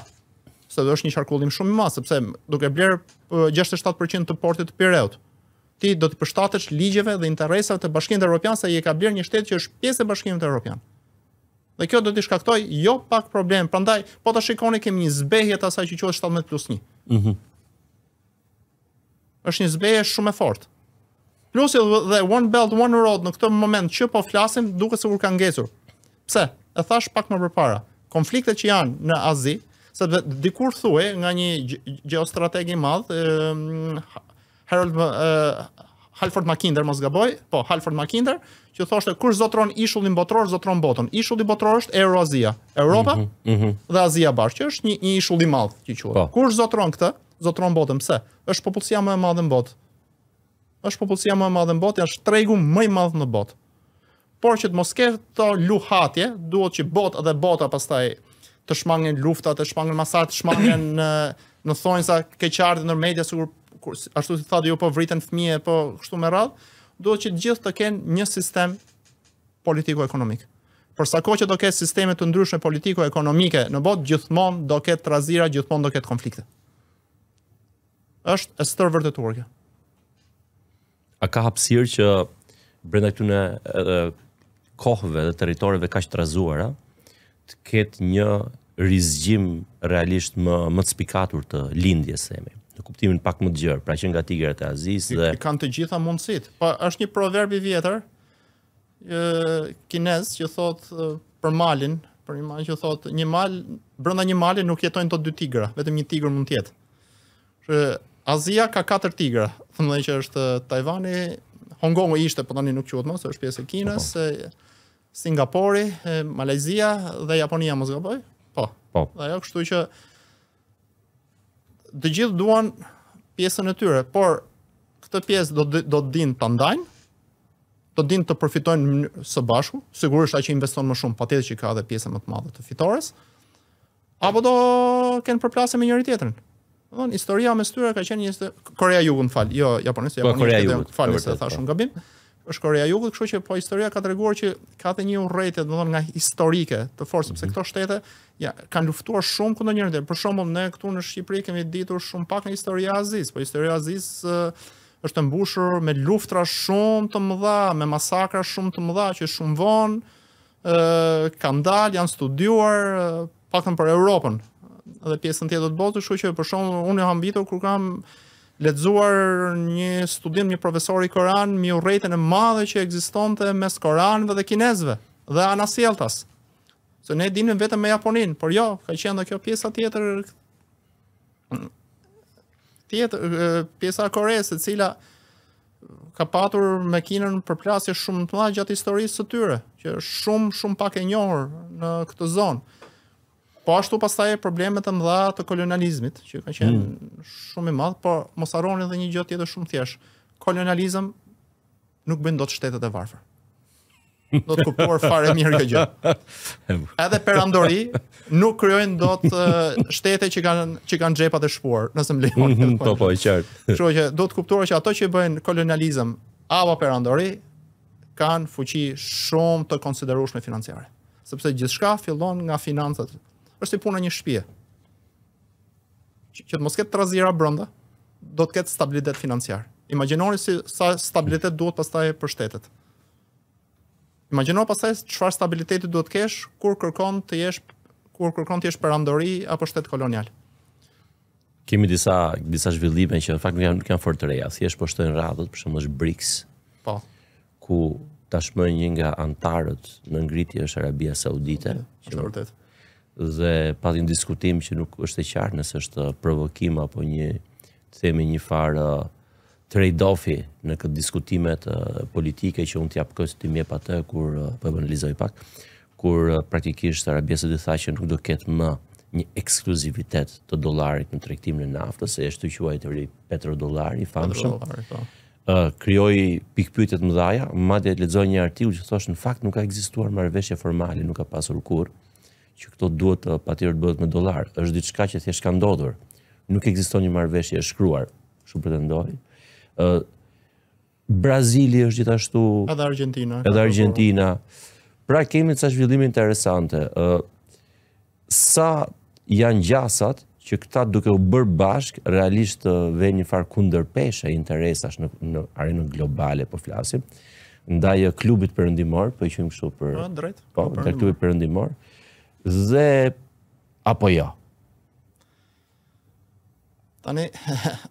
se do është një qarkullim shumë i madh sepse duke bler 67% uh, të portit të Pireut, ti do të përshtatesh ligjeve dhe interesave të Bashkimit Evropian sa i ka bler një shtet që është pjesë e Bashkimit Evropian. Dhe kjo do të shkaktoj jo pak problem. Prandaj, po ta shikoni kemi një zbehje të asaj që quhet 17+1. Mhm. Mm është një zbehje shumë e fortë. Plus dhe One Belt One Road në këtë moment që po flasim duket se kur ka ngecur. Pse? E thash pak më përpara. Konfliktet që janë në Azi, Se dikur thue nga një geostrategi madhë, Harold Halford Mackinder, mos gaboj, po, Halford Mackinder, që thoshte, kur zotron ishullin botror, zotron botën. Ishulli botror është Euroazia, Europa mm -hmm, mm -hmm. dhe Azia bashkë, që është një, një i madhë që që po. Kur zotron këtë, zotron botën, pse? është popullësia më e madhe në botë. është popullësia më e madhe në botë, është tregu më i madh në botë. Por që të mos ketë të luhatje, duhet që botë dhe botë pastaj, të shmangën luftat, të shmangën masat, të shmangën, në në thonjë sa ke qartë ndër media sikur ashtu si thadë ju jo po vriten fëmijë po kështu me radhë, duhet që të gjithë të kenë një sistem politiko-ekonomik. Për sa kohë që do ketë sisteme të ndryshme politiko-ekonomike në botë, gjithmonë do ketë trazira, gjithmonë do ketë konflikte. Është e stër vërtetuar kjo. A ka hapësirë që brenda këtyre kohëve dhe territoreve kaq të trazuara, të ketë një rizgjim realisht më më të spikatur të lindjes së emrit në kuptimin pak më të gjerë pra që nga tigrat e Aziz dhe i, i kanë të gjitha mundësit po është një proverb i vjetër ë kinez që thotë për malin për një mal që thotë një mal brenda një mali nuk jetojnë të dy tigra vetëm një tigër mund të jetë që Azia ka katër tigra thonë që është Tajvani Hong Kongu ishte po tani nuk quhet më se është pjesë e Kinës po, po. Singapori, Malezia dhe Japonia mos gaboj. Po. Po. Dhe ajo kështu që të gjithë duan pjesën e tyre, por këtë pjesë do do të dinë ta ndajnë, do të dinë të përfitojnë së bashku, sigurisht ajo që investon më shumë, patjetër që ka edhe pjesë më të madhe të fitores. Apo do kanë përplasje me njëri tjetrin. Do historia mes tyre ka qenë një Korea Jugu, më fal, jo Japonia, po, Japonia, Korea Jugu, falë se e po. un gabim është Korea e Jugut, kështu që po historia ka treguar që ka të një urrëte, do të thonë nga historike, të fortë mhm. sepse këto shtete ja kanë luftuar shumë kundër njëri tjetrit. Për shembull, ne këtu në Shqipëri kemi ditur shumë pak në historia e Azis, po historia e Azis është e mbushur me luftra shumë të mëdha, me masakra shumë të mëdha që shumë vonë ë kanë dalë, janë studiuar pakon për Europën dhe pjesën tjetër të botës, kështu që për shembull unë jam kur kam lexuar një studim një profesori Koran mi urrëtën e madhe që ekzistonte mes Koranëve dhe kinezëve dhe anasjelltas. Se ne dinim vetëm me Japonin, por jo, ka qenë dhe kjo pjesa tjetër tjetër pjesa e e cila ka patur me Kinën përplasje shumë të madhe gjatë historisë së tyre, që është shumë shumë pak e njohur në këtë zonë po ashtu pastaj problemet e mëdha të kolonializmit, që ka qenë mm. shumë i madh, por mos harroni edhe një gjë tjetër shumë thjesht. Kolonializëm nuk bën dot shtetet e varfër. Do të kuptuar fare mirë këtë gjë. Edhe perandori nuk krijojnë dot shtete që kanë që kanë xhepat e shpuar, nëse më lejon. po po, qartë. Kështu që do të kuptuar që ato që bëjnë kolonializëm apo perandori kanë fuqi shumë të konsiderueshme financiare sepse gjithçka fillon nga financat është i puna një shtëpie. Që, të mos ketë trazira brenda, do të ketë stabilitet financiar. Imagjinoni si sa stabilitet duhet pastaj për shtetet. Imagjino pastaj çfarë stabiliteti duhet të kesh kur kërkon të jesh kur kërkon të jesh perandori apo shtet kolonial. Kemi disa disa zhvillime që në fakt nuk janë kanë fort të reja, thjesht po shtojnë radhët, për shembull është BRICS. Po. Ku tashmë një nga antarët në ngritje është Arabia Saudite. Është vërtet dhe patin diskutim që nuk është e qartë nësë është provokim apo një, të themi një farë trade-offi në këtë diskutimet politike që unë t'japë kësë të mje pa të, kur, për e po analizoj pak, kur praktikisht Arabia se dhe tha që nuk do ketë më një ekskluzivitet të dolarit në trektim në naftës, e është të quaj po. të rri petrodolari, famshëm. Uh, krijoi pikpyetjet më dhaja, madje lexoj një artikull që thosh në fakt nuk ka ekzistuar marrëveshje formale, nuk ka pasur kur, që këto duhet të uh, patirë të bëhet me dolar, është ditë shka që thjesht ka ndodhur, nuk ekziston një marveshje e shkruar, shu për të ndohi. Uh, Brazili është gjithashtu... Edhe Argentina. Edhe Argentina. Pra kemi të sa shvillimi interesante. Uh, sa janë gjasat, që këta duke u bërë bashk, realisht të uh, një farë kunder interesash në, në arenën globale, po flasim, ndaj uh, klubit përëndimor, po i qëmë kështu për... Po, drejt, po, për në për dhe apo jo. Tani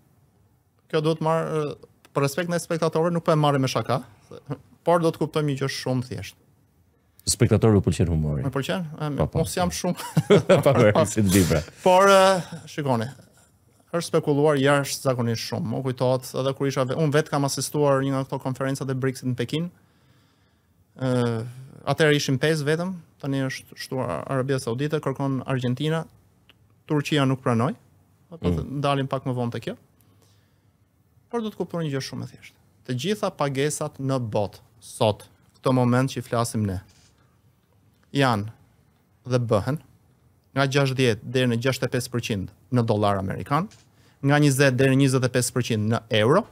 kjo duhet marr për respekt ndaj spektatorëve, nuk po e marrim me shaka, por do të kuptojmë një gjë shumë thjesht. Spektatorë u pëlqen humori. Më pëlqen? Unë po, po. jam shumë pa si të vibra. Por shikoni është spekuluar jashtë zakonisht shumë. Më kujtohet edhe kur isha unë vetë kam asistuar një nga ato konferencat e brics në Pekin. ë atëherë ishim 5 vetëm, tani është shtuar Arabia Saudite, kërkon Argentina, Turqia nuk pranoj, po mm. dalim pak më vonë te kjo. Por do të kuptoni një gjë shumë e thjeshtë. Të gjitha pagesat në botë sot, këtë moment që flasim ne, janë dhe bëhen nga 60 deri në 65% në dollar amerikan, nga 20 deri në 25% në euro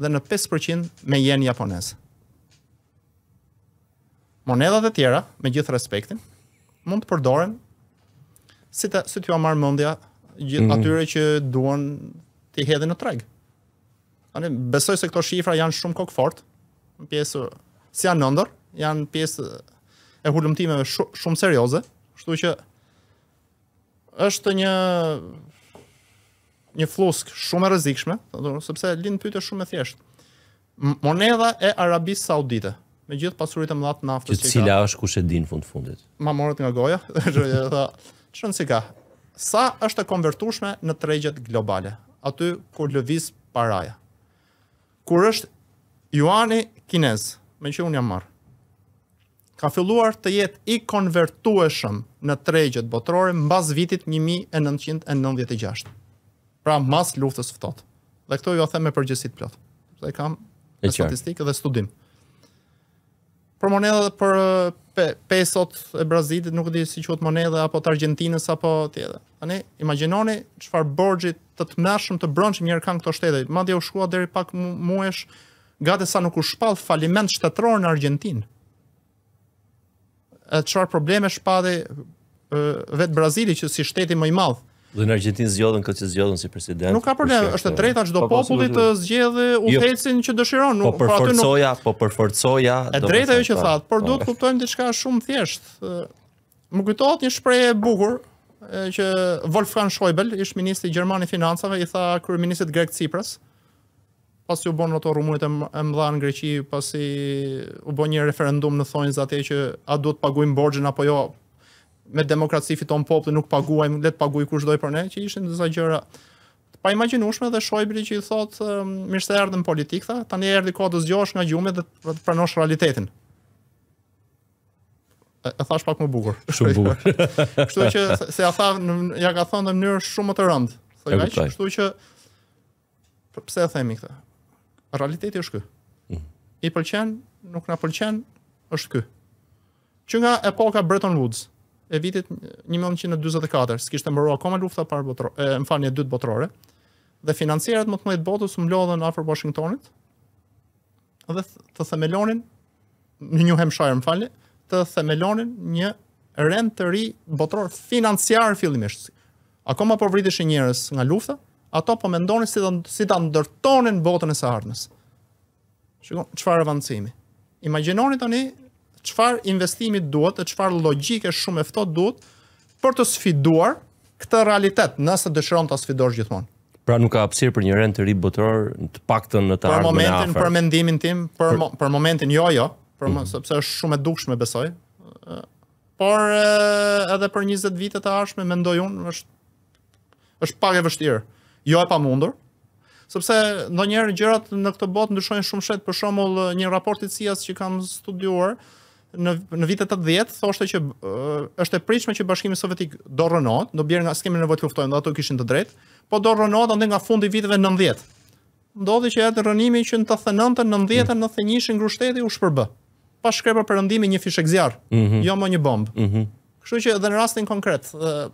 dhe në 5% me jen japonez monedat e tjera, me gjithë respektin, mund të përdoren si të si t'ua marr mendja gjithë mm. atyre që duan t'i hedhin në treg. Tani besoj se këto shifra janë shumë kokfort, në pjesë si janë ndër, janë pjesë e hulumtimeve shumë serioze, kështu që është një një flusk shumë e rrezikshme, sepse lind pyetje shumë e thjeshtë. Moneda e Arabisë Saudite me gjithë pasurit e mëdha të naftës që ka. Cila është kush e din fund fundit? Ma morët nga goja, dhe tha, çon ka? Sa është e konvertueshme në tregjet globale? Aty kur lëviz paraja. Kur është juani kinez, me që unë jam marr. ka filluar të jetë i konvertueshëm në tregjet botërore mbas vitit 1996. Pra mas luftës ftohtë. Dhe këto ju jo a them me përgjësi të plot. Dhe kam statistikë dhe studim për monedhat për pe, pesot e Brazilit, nuk di si quhet monedha apo të Argjentinës apo tjetër. Tani imagjinoni çfarë borxhi të të të brendshëm njëherë kanë këto shtete. Madje u shkua deri pak muajsh muesh gatë sa nuk u shpall faliment shtetëror në Argjentinë. E çfarë probleme shpati vet Brazili që si shteti më i madh. ë Dhe në Argentinë zgjodhen këtë që zgjodhën si president. Nuk ka problem, është e drejta çdo po, po, populli të zgjedhë udhëhecin jo. që dëshiron, po, nuk po aty nuk. Po forcoja. Është E drejta ajo që thatë, por duhet të kuptojmë diçka shumë thjesht. Më kujtohet një shprehje e bukur që Wolfgang Schäuble, ish ministri i Gjermanisë financave, i tha kryeministit grek Cipras, pasi u bën ato rrumurit e mëdha në Greqi, pasi u bën një referendum në thonjë atje që a duhet të paguim borxhin apo jo, me demokraci fiton populli, nuk paguajmë, le të paguaj kushdoj për ne, që ishin disa gjëra pa imagjinueshme dhe shojbri që i thotë mirë se erdhën politik, tha, tani erdhi koha të zgjohesh nga gjumi dhe të pranosh realitetin. E, e thash pak më bukur. Shumë bukur. kështu që se ja tha, ja ka thënë në mënyrë shumë më të rëndë. kështu që pse e themi këtë? Realiteti është ky. Mm. I pëlqen, nuk na pëlqen, është ky. Që nga epoka Bretton Woods, e vitit 1944, s'kishte mbaruar akoma lufta para botërore, më falni e dytë botërore. Dhe financiarët më të mëdhtë botës mblodhen afër Washingtonit. Dhe të themelonin në New Hampshire, më falni, të themelonin një rend të ri botëror financiar fillimisht. Akoma po vriteshin njerëz nga lufta, ato po mendonin si do si ta ndërtonin botën e së ardhmes. Shikon, çfarë avancimi. Imagjinoni tani çfarë investimi duhet, çfarë logjike shumë e ftohtë duhet për të sfiduar këtë realitet, nëse dëshiron ta sfidosh gjithmonë. Pra nuk ka hapësirë për një rend të ri botëror, të paktën në të ardhmen. Për momentin, për mendimin tim, për për, mo, për momentin jo, jo, për mm -hmm. sepse është shumë e dukshme besoj. Por e, edhe për 20 vite të ardhme mendoj unë është është pak e vështirë. Jo e pamundur. Sepse ndonjëherë gjërat në këtë botë ndryshojnë shumë shpejt, për shembull një raportit i që kam studiuar, në në vitet 80 thoshte që uh, është e pritshme që Bashkimi Sovjetik do rënohet, do bjerë nga skemi nevojë të luftojmë, dhe ato kishin të drejtë, po do rënohet ende nga fundi i viteve 90. Ndodhi që atë rënimi që në 89, 90, 91 ngrushteti u shpërb. Pa shkrepa perëndimi një fishek zjarr, mm -hmm. jo më një bombë. Mm -hmm. Kështu që edhe në rastin konkret, uh,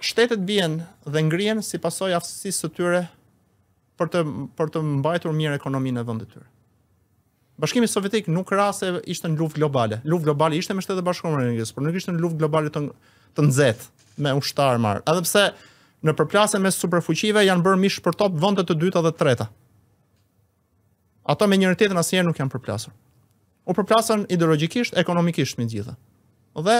shtetet bien dhe ngrihen si pasojë aftësisë së tyre për të për të mbajtur mirë ekonominë e vendit tyre. Bashkimi Sovjetik nuk rase ishte në luftë globale. Luftë globale ishte me Shtetet e Bashkuara Amerikës, por nuk ishte në luftë globale të të nxehtë me ushtar marr. Edhe pse në përplasje me superfuqive janë bërë mish për top vende të dyta dhe të treta. Ato me njëri tjetrin asnjëherë nuk janë përplasur. U përplasën ideologjikisht, ekonomikisht me gjitha. Dhe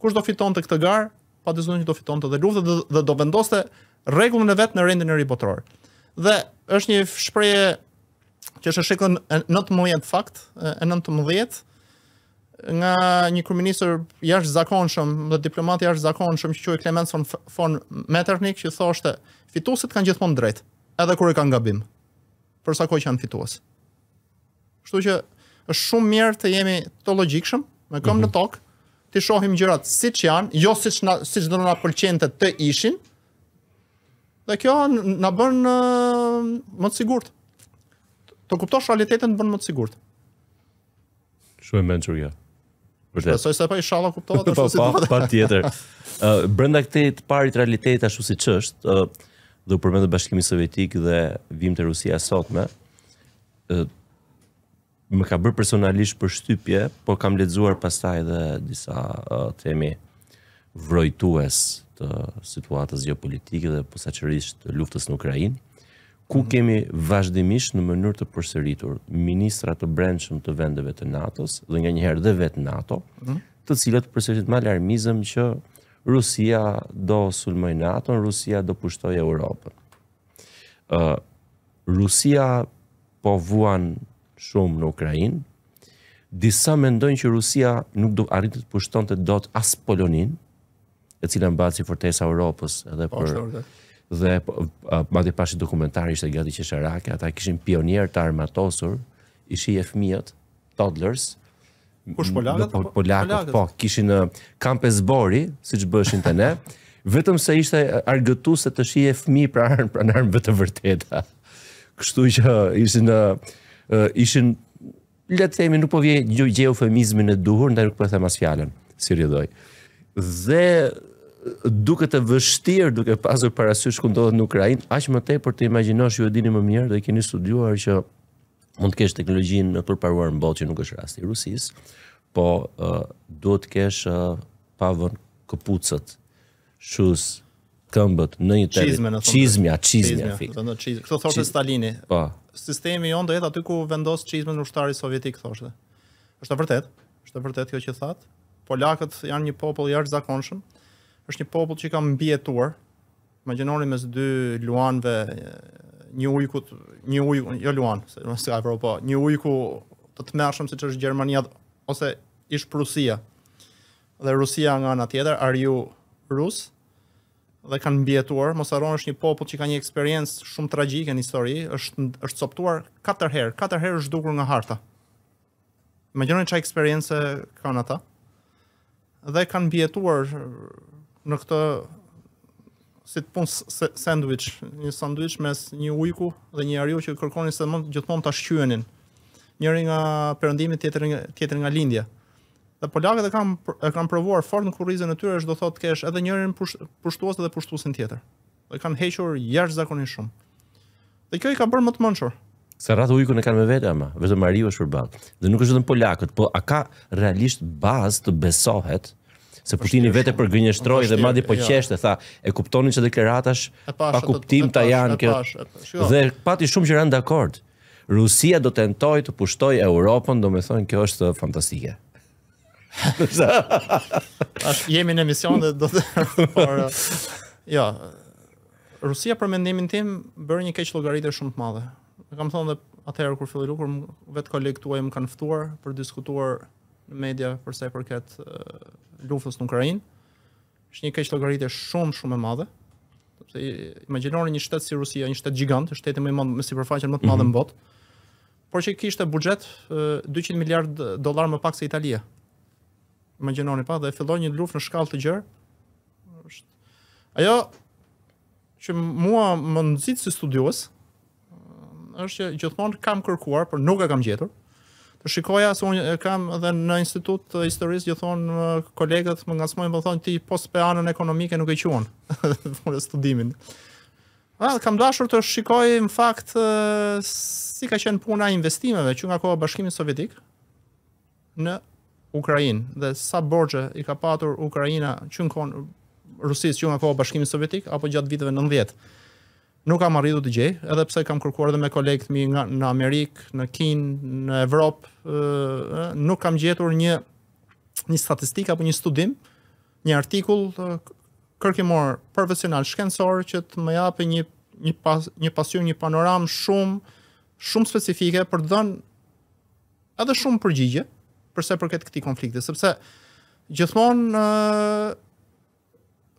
kush do fitonte këtë gar, pa dyshim që do fitonte dhe luftë dhe, do vendoste rregullin e vet në rendin e ri botror. Dhe është një shprehje që është shikon në të mëjet fakt, e në të nga një kërministër jashtë zakonshëm dhe diplomat jashtë zakonshëm që që Clemens von, von Metternich që thoshte fitusit kanë gjithmonë drejt, edhe kur i kanë gabim, për sa kohë që janë fituas. Shtu që është shumë mirë të jemi të logjikshëm, me këmë në mhm. tokë, të shohim gjërat siç janë, jo siç na siç do na pëlqente të ishin. Dhe kjo na bën më të sigurt të kuptosh realitetin të bënë më të sigurt. Shumë e mençur ja. Vërtet. Besoj se po inshallah kuptohet ashtu po, si po, duhet. tjetër. Ë brenda këtij të parit realitet ashtu si ç'është, ë uh, do përmendë Bashkimi Sovjetik dhe vim të Rusia sotme. ë më ka bërë personalisht për shtypje, po kam lexuar pastaj edhe disa temi vrojtues të situatës gjeopolitike dhe posaçërisht të luftës në Ukrainë ku kemi vazhdimisht në mënyrë të përsëritur ministra të brendshëm të vendeve të NATO-s dhe nganjëherë dhe vetë NATO, mhm. të cilët përsëritin me alarmizëm që Rusia do sulmoj NATO-n, Rusia do pushtojë Europën. ë uh, Rusia po vuan shumë në Ukrainë. Disa mendojnë që Rusia nuk do arritë të pushtonte dot as Polonin, e cila mbaçi fortësa e Europës edhe po, për dhe po, madje pashë dokumentari ishte gati që Sharake, ata kishin pionier të armatosur, ishi e fëmijët, toddlers, Kush polakët? Po, po, lakët, po, kishin kampe zbori, si që bëshin të ne, vetëm se ishte argëtu se të shi e fmi pra në pra armë vëtë vërteta. Kështu që ishin, ishin, le të themi, nuk po vje u eufemizmin e duhur, ndaj nuk po e them as si rridoj. Dhe duke të vështirë, duke pasur parasysh ku ndodhet në Ukrainë, aq më tepër të imagjinosh ju e dini më mirë dhe keni studiuar që mund të kesh teknologjinë më përparuar në botë që nuk është rasti i Rusisë, po uh, duhet të kesh uh, pavën këpucët, shoes, këmbët në një territ. Çizme, çizmja, çizmja. Kto thoshte Qiz... Stalini. Po. Sistemi jon do jetë aty ku vendos çizmën ushtari sovjetik thoshte. Është e vërtetë? Është e vërtetë kjo që thatë? Polakët janë një popull jashtëzakonshëm, është një popull që ka mbjetuar, ma mes dy luanve, një ujku, një ujë, jo luan, se në s'ka Evropa, po, një ujku të të mërshëm si që është Gjermania, ose ishë Prusia, dhe Rusia nga nga tjetër, are you Rus? dhe kanë mbjetuar, mos haron është një popull që ka një eksperiencë shumë tragjike në histori, është është coptuar 4 herë, 4 herë është dukur nga harta. Imagjinoni çfarë eksperiencë kanë ata. Dhe kanë mbjetuar në këtë si të punë sandwich, një sandwich mes një ujku dhe një ariu që kërkoni se mund gjithmonë të ashqyënin. Njëri nga përëndimit tjetër, tjetër nga lindja. Dhe polakët e kam, e kanë provuar fort në kurizën e tyre, është do thotë kesh edhe njërin pushtuos edhe pushtuesin tjetër. Dhe kanë hequr jash zakonin shumë. Dhe kjo i ka bërë më të mënqër. Se ratë ujku në kanë me vete ama, vetë Mariu ariu është për Dhe nuk është vetëm polakët, po a ka realisht bazë të besohet se po Putini vetë për gënjeshtroi po dhe madje po qeshte, tha, e kuptonin që deklaratash pa kuptim ta janë kjo. Jo. Dhe pati shumë që ran dakord. Rusia do tentoj të pushtoj Europën, do me thonë kjo është fantastike. Ash, jemi në emision dhe do të... Por, jo, Rusia për mendimin tim bërë një keq logaritë shumë të madhe. Kam thonë dhe atëherë kur filloi lukur, vetë kolegtuaj më kanë ftuar për diskutuar në media për sa i përket luftës në Ukrainë. Është një keq logaritë shumë shumë e madhe. Sepse imagjinoni një shtet si Rusia, një shtet gjigant, është shteti më i madh me sipërfaqen më të madhe mhm. në botë. Por që kishte buxhet 200 miliard dollar më pak se Italia. Imagjinoni pa dhe fillon një luftë në shkallë të gjerë. ajo që mua më nxit si studios është që gjithmonë kam kërkuar, por nuk e kam gjetur shikoja se unë kam edhe në institut të historisë, ju thon kolegët më ngacmojnë më thon ti postpeanën anën ekonomike nuk e quan për studimin. Ah, kam dashur të shikoj në fakt si ka qenë puna e investimeve që nga koha Bashkimit Sovjetik në Ukrainë dhe sa borxhe i ka patur Ukraina që në kohën Rusisë që nga koha Bashkimit Sovjetik apo gjatë viteve 90 nuk kam arritur të gjej, edhe pse kam kërkuar edhe me kolegët mi nga në Amerikë, në Kinë, në Evropë, nuk kam gjetur një një statistikë apo një studim, një artikull kërkimor profesional shkencor që të më japë një një pas një pasion, një panoramë shumë shumë specifike për të dhënë edhe shumë përgjigje për sa i përket këtij konflikti, sepse gjithmonë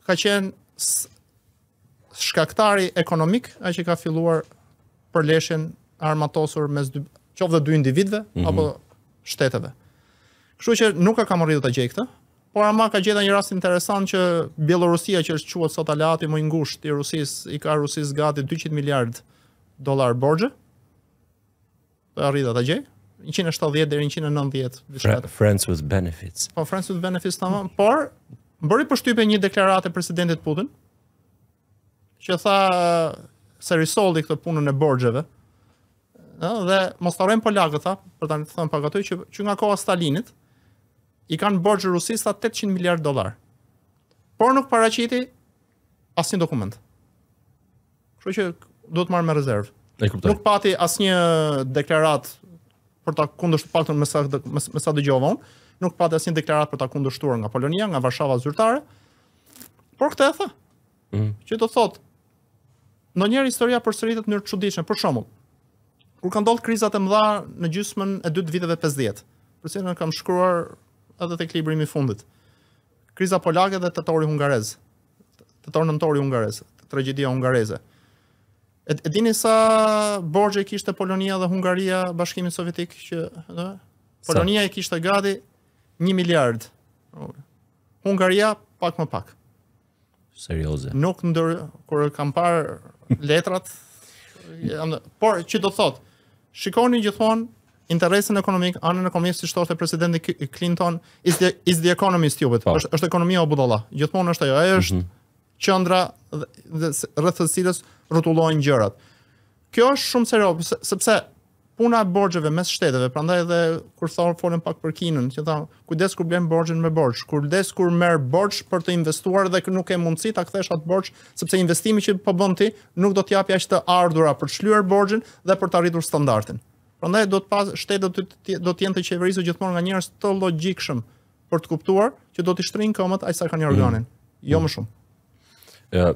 ka qenë shkaktari ekonomik a që ka filluar për armatosur mes dy qoftë dhe dy individëve mm -hmm. apo shteteve. Kështu që nuk e kam arritur ta gjej këtë, por ama ka gjetur një rast interesant që Bielorusia që është quhet sot alati më i ngushtë i Rusisë, i ka Rusisë gati 200 miliard dollar borxhe. Po arrita ta gjej. 170 deri 190 vjet. Friends with benefits. Po Friends with benefits por bëri përshtypje një deklaratë presidentit Putin, që tha se risoldi këtë punën e borgjeve, ë dhe mos tharojmë polakët tha, për ta thënë pak aty që, që nga koha Stalinit i kanë borxhe rusisë 800 miliard dollar. Por nuk paraqiti asnjë dokument. Kështu që duhet marr me rezervë. E kuptoj. Nuk pati asnjë deklaratë për ta kundërshtuar paktën me sa me sa dëgjova unë, nuk pati asnjë deklaratë për ta kundërshtuar nga Polonia, nga Varshava zyrtare. Por këtë e tha. Mm. Që do thotë Në njerë historia përsëritet në çuditshme, për shembull, kur kanë ndodhur krizat e mëdha në gjysmën e dytë viteve 50. Për shembull, kam shkruar edhe tek librimi i fundit. Kriza polake dhe tetori hungarez. Tetor nëntori hungarez, tragjedia hungareze. E, dini sa borxhe kishte Polonia dhe Hungaria bashkimin Sovjetik që dhe? Polonia sa? e kishte gati 1 miliard. Hungaria pak më pak. Serioze. Nuk ndër kur kam parë letrat. Por që do thot? Shikoni gjithmonë interesin ekonomik anën e komisë si shtorte presidenti Clinton is the is the economist juvet. Po. Është është ekonomia o budalla. Gjithmonë është ajo. Ai mhm. është mm -hmm. qendra rreth të cilës rrotullohen gjërat. Kjo është shumë serio sepse puna e borxheve mes shteteve, prandaj edhe kur thon folën pak për Kinën, që thon kujdes kur blen borxhin me borx, kur des kur merr borx për të investuar dhe nuk e mundësi ta kthesh atë borx, sepse investimi që po bën ti nuk do të jap të ardhurë për të shlyer borxhin dhe për të arritur standardin. Prandaj do të pas shtetet do të do të jenë të qeverisur gjithmonë nga njerëz të logjikshëm për të kuptuar që do të shtrinë këmbët aq sa kanë mm. organin, mm. jo më shumë. Ja,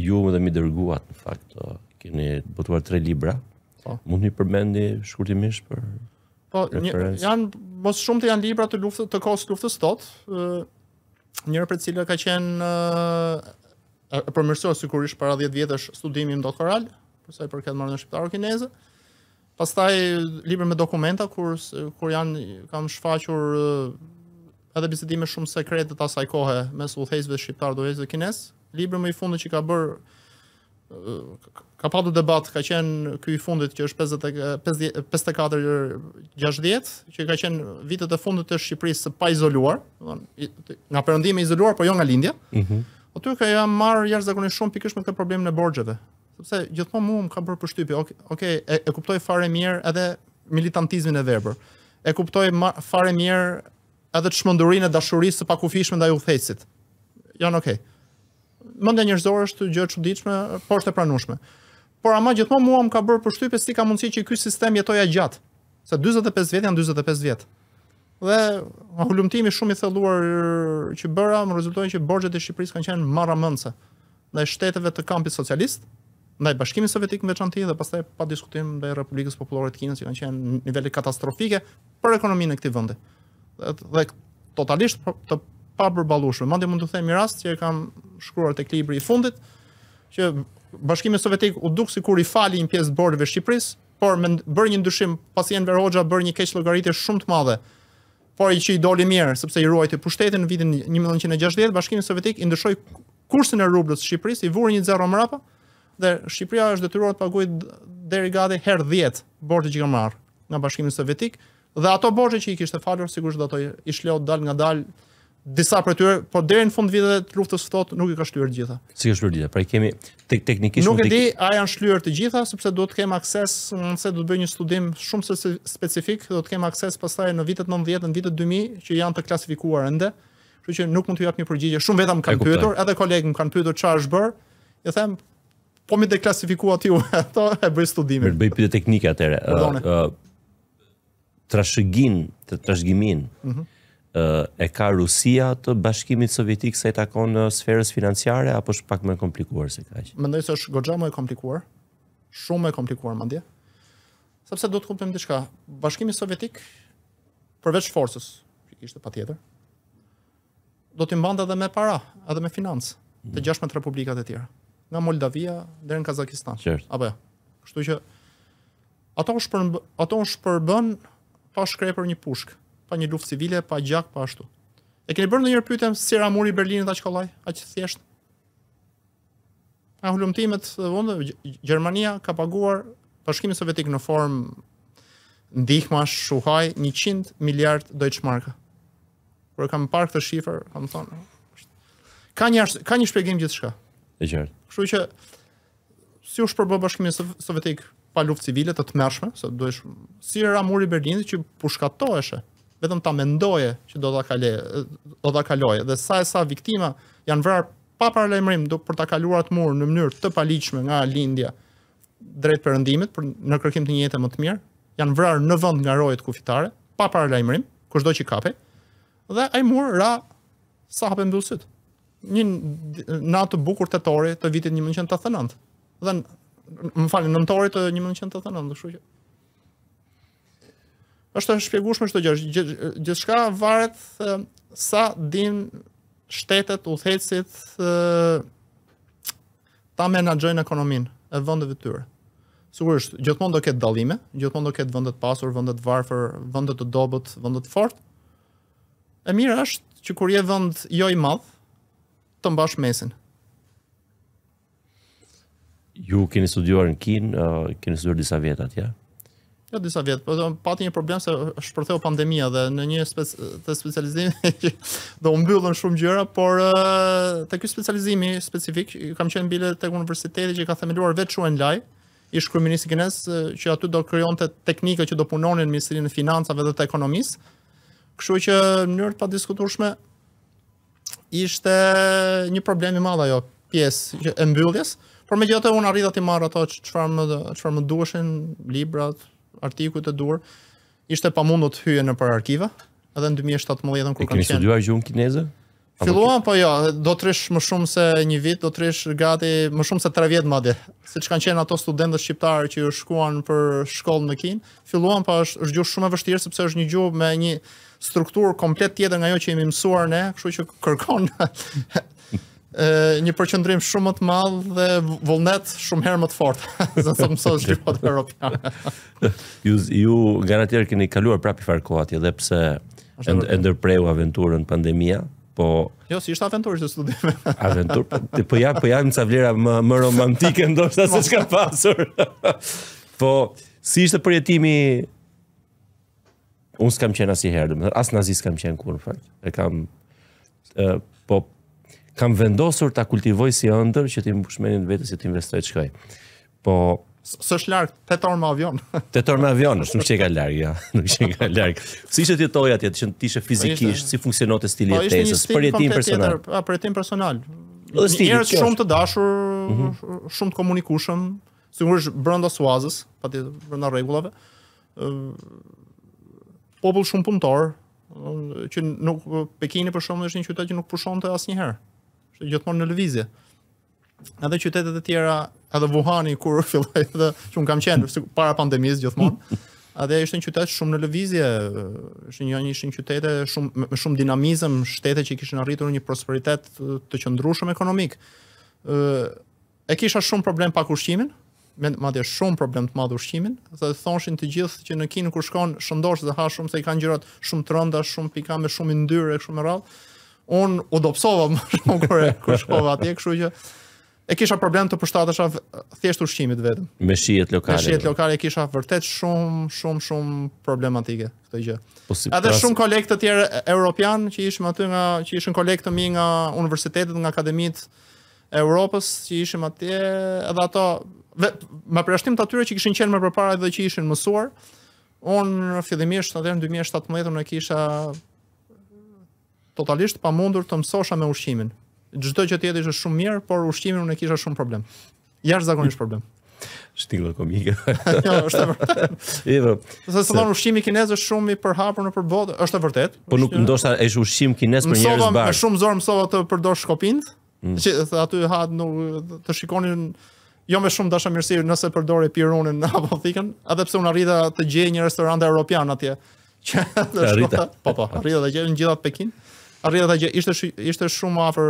ju më dhe dërguat në fakt keni botuar 3 libra Po. Mund të përmendni shkurtimisht për Po, një, janë mos shumë të janë libra të luftës të kohës luftës sot, ë njëra për cilë ka qenë ë e sigurisht para 10 vjetësh studimi doktoral, për sa i përket marrë në shqiptar o kineze. Pastaj libra me dokumenta kur kur janë kam shfaqur edhe bisedime shumë sekrete të asaj kohe mes udhëheqësve shqiptar dhe udhëheqësve kinezë. Libri i fundit që ka bër Ka padu debat, ka qenë ky i fundit që është 54 60, që ka qenë vitet e fundit të Shqipërisë së paizoluar, do të thonë nga perëndimi izoluar, por jo nga lindja. Mhm. Aty po ka ja marr jashtëzakonisht shumë pikësh me këtë problem në borxheve. Sepse gjithmonë mua më ka bërë përshtypje, ok, okay, e, e kuptoj fare mirë edhe militantizmin e verbër. E kuptoj fare mirë edhe çmendurinë e dashurisë së pakufishme ndaj udhëhecit. Jan okay. Mendja njerëzore është gjë e çuditshme, por është e pranueshme por ama gjithmonë mua më ka bërë përshtypje si ka mundësi që ky sistem jetoja gjatë. Se 45 vjet janë 45 vjet. Dhe nga hulumtimi shumë i thelluar që bëra, më rezulton që borxhet e Shqipërisë kanë qenë marramëndse ndaj shteteve të kampit socialist, ndaj Bashkimit Sovjetik në veçantë dhe pastaj pa diskutim ndaj Republikës Popullore të Kinës që kanë qenë në nivele katastrofike për ekonominë e këtij vendi. Dhe, dhe totalisht të pa përballueshme. Mande mund të themi rast që e kam shkruar tek libri i fundit që Bashkimi Sovjetik u duk sikur i fali një pjesë bordëve Shqipërisë, por me bërë një ndryshim pasi Enver Hoxha bërë një keq llogaritje shumë të madhe. Por i që i doli mirë sepse i ruajti pushtetin në vitin 1960, Bashkimi Sovjetik i ndryshoi kursin e rublës së Shqipërisë, i vuri një zero mbrapa dhe Shqipëria është detyruar të paguajë deri gati herë 10 borxhet që ka marrë nga Bashkimi Sovjetik dhe ato borxhe që i kishte falur sigurisht do të ishte dal disa prej tyre, po deri në fund vitit të luftës së thotë nuk i ka shlyer të gjitha. Si ka shlyer ditë? Pra i kemi tek teknikisht nuk e di, a janë shlyer të gjitha sepse duhet të kem akses, nëse do të bëj një studim shumë se specifik, do të kem akses pastaj në vitet 90, në vitet 2000 që janë të klasifikuar ende. Kështu që nuk mund t'ju jap një përgjigje. Shumë vetëm kanë pyetur, edhe kolegën kanë pyetur çfarë është bër. I them, po më deklasifikua ti ato e bëj studimin. Bëj pyetje teknike atëre. Ë uh, të trashëgimin. Mhm. Uh -huh e ka Rusia të bashkimit sovjetik se i takon në sferës financiare, apo është pak më komplikuar se kaj? Mendoj se është goxha më e komplikuar, shumë e komplikuar, mandje, sepse do të kuptojmë diçka, shka, bashkimit sovjetik, përveç forcës që ishte patjetër, do t'i mbanda edhe me para, edhe me financë, të mm. gjashme të republikat e tjera, nga Moldavia dhe në Kazakistan. Qërt. Abo ja, jo. kështu që, ato është, përmb... ato u përbën pa shkrej për një pushkë, pa një luftë civile, pa gjak, pa ashtu. E keni bërë ndonjëherë pyetjen si ramuri Berlinit aq kollaj, aq thjesht? Pa hulumtimet e vonë, Gjermania ka paguar Bashkimin Sovjetik në form ndihma shuhaj 100 miliard Deutschmarka. Kur kam parë këtë shifër, kam thonë, ka një ka një shpjegim gjithçka. E qartë. Kështu që si u shpërbë Bashkimi Sovjetik pa luftë civile të tmerrshme, sa duhesh si ramuri Berlinit që pushkatoheshë vetëm ta mendoje që do ta kaloj, do ta kaloj dhe sa e sa viktima janë vrarë pa paralajmërim do për ta kaluar atë mur në mënyrë të paligjshme nga lindja drejt perëndimit për në kërkim të një jete më të mirë, janë vrarë në vend nga rojet kufitare pa paralajmërim, çdo që kape, Dhe ai mur ra sa hapë mbyllsyt. Një natë të bukur tetori të, vitit 1989. Dhe më falni, nëntorit të 1989, kështu që është e shpjegueshme çdo gjë. Gjithçka varet sa din shtetet udhëhecit ta menaxhojnë ekonominë e vendeve të tyre. Sigurisht, gjithmonë do ketë dallime, gjithmonë do ketë vende të pasur, vende të varfër, vende të dobët, vende të fortë. E mira është që kur je vend jo i madh, të mbash mesin. Ju keni studiuar në Kinë, keni studiuar disa vjet atje. Ja? Jo disa vjet, po pati një problem se shpërtheu pandemia dhe në një specializim që do mbyllën shumë gjëra, por te ky specializimi specifik kam qenë bile tek universiteti që ka themeluar vetë shuen laj, i shkryminist kines që aty do krijonte teknika që do punonin në Ministrinë e Financave dhe të Ekonomisë. Kështu që në mënyrë të padiskutueshme ishte një problem i madh ajo pjesë e mbylljes, por megjithatë unë arrita të marr ato çfarë më çfarë më duheshin librat, artikuj të dur, ishte pa mundu të hyje në për arkiva, edhe në 2017 kur kanë qenë. E kemi studuar gjumë kineze? po jo, do të rrish më shumë se një vit, do të rrish gati më shumë se tre vjetë madje. Se që kanë qenë ato studentës shqiptarë që ju shkuan për shkollë në kinë, filluan po është gjuhë shumë e vështirë, sepse është një gjuhë me një strukturë komplet tjetër nga jo që imi mësuar ne, kështu që kërkon një përqendrim shumë më të madh dhe vullnet shumë herë më të fortë se sa mëso është lipot europian. Ju ju garantoj keni kaluar prapë fare kohë atje dhe pse e ndërpreu aventurën pandemia po jo si ishte aventura ishte studim Aventurë, po, po ja po ja vlera më më romantike ndoshta se çka pasur po si ishte përjetimi unë skam qenë asnjëherë domethënë as nazis s'kam qenë kur në fakt e kam kam vendosur ta kultivoj si ëndër që ti mbushmenin vetes që ti investoj çkaj. Po Së është larkë, të torë me avion. të torë me avion, është nuk që e ka larkë, ja. Nuk që e ka larkë. Si të jetoj atje, që në tishe fizikisht, po si funksionot e stili po e tesës, për jetim personal. A, për jetim personal. Njerës mhm. shumë të dashur, shumë të komunikushëm, si më është brënda suazës, pa tjetë brënda regullave, popull shumë punëtor, që nuk, Pekini për shumë është një qyta që nuk pushon të asë njëherë gjithmonë në lëvizje. Edhe qytetet e tjera, edhe Wuhani kur filloi edhe që un kam qenë para pandemisë gjithmonë. Edhe ishte një qytet shumë në lëvizje, ishte një një ishin qytete shumë me shumë dinamizëm, shtete që kishin arritur një prosperitet të qëndrueshëm ekonomik. Ë e kisha shumë problem pa ushqimin, me madje shumë problem të madh ushqimin, dhe thonshin të gjithë që në Kinë kur shkon shëndosh dhe ha shumë se i kanë gjërat shumë të rënda, shumë pikante, shumë yndyrë kështu me radhë un u dopsova më shumë kur kur shkova atje, kështu që e kisha problem të përshtatesha thjesht ushqimit vetëm. Me shijet lokale. Me shijet lokale e kisha vërtet shumë shumë shumë problematike këtë gjë. Po Edhe shumë kolegë të tjerë europian që ishim aty nga që ishin kolegë të mi nga universitetet, nga akademitë Europës që ishim atje, edhe ato me përshtim të atyre që kishin qenë më përpara dhe që ishin mësuar, unë fillimisht atë në 2017 unë kisha totalisht pa mundur të mësosha me ushqimin. Gjdo që tjetë ishe shumë mirë, por ushqimin unë e kisha shumë problem. Jash zakonisht problem. Shtingë komike. jo, është e vërtet. Edhe. Sa thonë ushqimi kinez është shumë i përhapur nëpër botë, është e vërtet. Po nuk ndoshta është ushqim kinez për njerëz bash. Mësova shumë zor mësova të përdorsh shkopind. Mm. Që aty ha të shikonin jo me shumë dashamirësi nëse përdore pirunin apo fikën, edhe pse unë arrita të gjej një restorant evropian atje. Që arrita. Po po, arrita të gjej në gjithat Pekin. Arrita ta gjë, ishte ishte shumë afër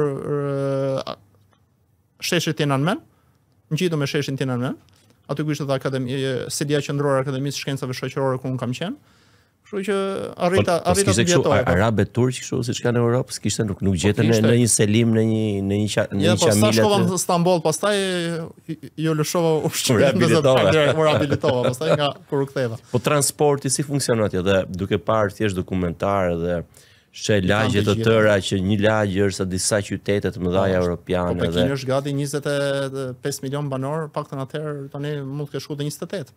sheshit të Nanmen, ngjitu me sheshin të Nanmen, aty ku ishte ta akademi, sedia qendrore e Akademisë së Shkencave Shoqërore ku un kam qenë. Kështu që arrita Por, po arrita të jetoja. Arabe turqë kështu siç kanë në Europë, s'kishte nuk nuk po, gjetën në në një selim në një në një qa, në një çamilet. Ja, po pastaj shkova në Stamboll, pastaj jo lëshova ushtrim me zotë, mora biletova pastaj nga kur u ktheva. Po transporti si funksionon aty dhe duke parë thjesht dokumentar dhe Shë lagje të tëra që një lagje është disa qytetet më dhaja po, europiane Po për është gati 25 milion banor, pak të në atëherë të ne mund të keshku dhe 28.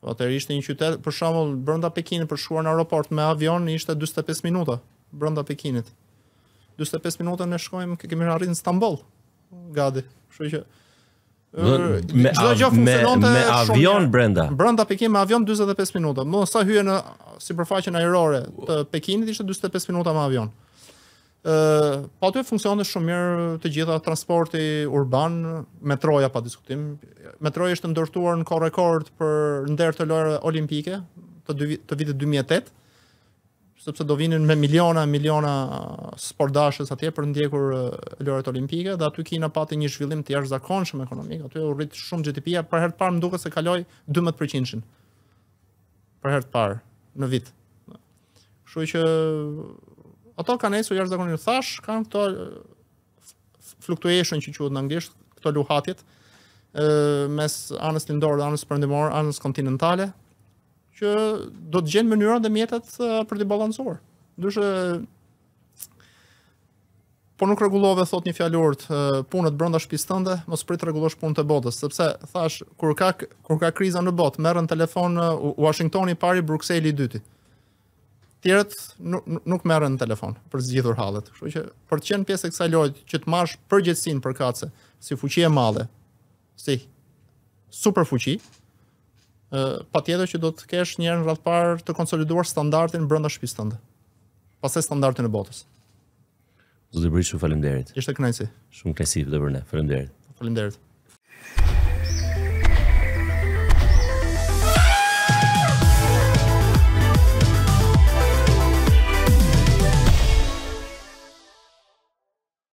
Po, atëherë ishte një qytet, për shumë brënda Pekinë për shkuar në aeroport me avion, ishte 25 minuta brënda Pekinit. 25 minuta në shkojmë, kemi në arritë në Stambol, gati. Shë që... Me, a, me, me avion brenda. Brenda Pekin me avion 45 minuta. Më sa hyje në sipërfaqen ajrore të Pekinit ishte 45 minuta me avion. Ë, po aty funksionon shumë mirë të gjitha transporti urban, metroja pa diskutim. Metroja është ndërtuar në kohë rekord për ndër të lojrave olimpike të, të vitit 2008 sepse do vinin me miliona e miliona uh, sportdashës atje për ndjekur uh, lojërat olimpike dhe aty Kina pati një zhvillim të jashtëzakonshëm ekonomik, aty u rrit shumë GDP-ja për herë të parë më duket se kaloi 12%. Për herë të parë në vit. Kështu që uh, ato kanë nesër jashtëzakonisht thash, kanë këto fluctuation që quhet në anglisht, këto luhatjet ë mes anës lindore dhe anës perëndimore, anës kontinentale, që do të gjenë mënyrën dhe mjetet për të balansuar. Ndërshë, po nuk regulove, thot një fjallurët, punët brënda shpistënde, mos prit regulosh punët e botës, sepse, thash, kur ka, kur ka kriza në botë, merën telefon në Washingtoni pari, Bruxelles i dyti. Tjerët nuk, nuk merën telefon për zgjithur halet. Shë që për të qenë pjesë e kësaj lojtë që të marsh përgjithsin për kace, si fuqie male, si super fuqi, pa tjetër që do të kesh njërë në ratë parë të konsoliduar standartin brënda shpisë të ndë. Pase standartin e botës. Zotë i bërë shumë falimderit. Ishte kënajsi. Shumë kënajsi për ne. Falimderit. Falimderit.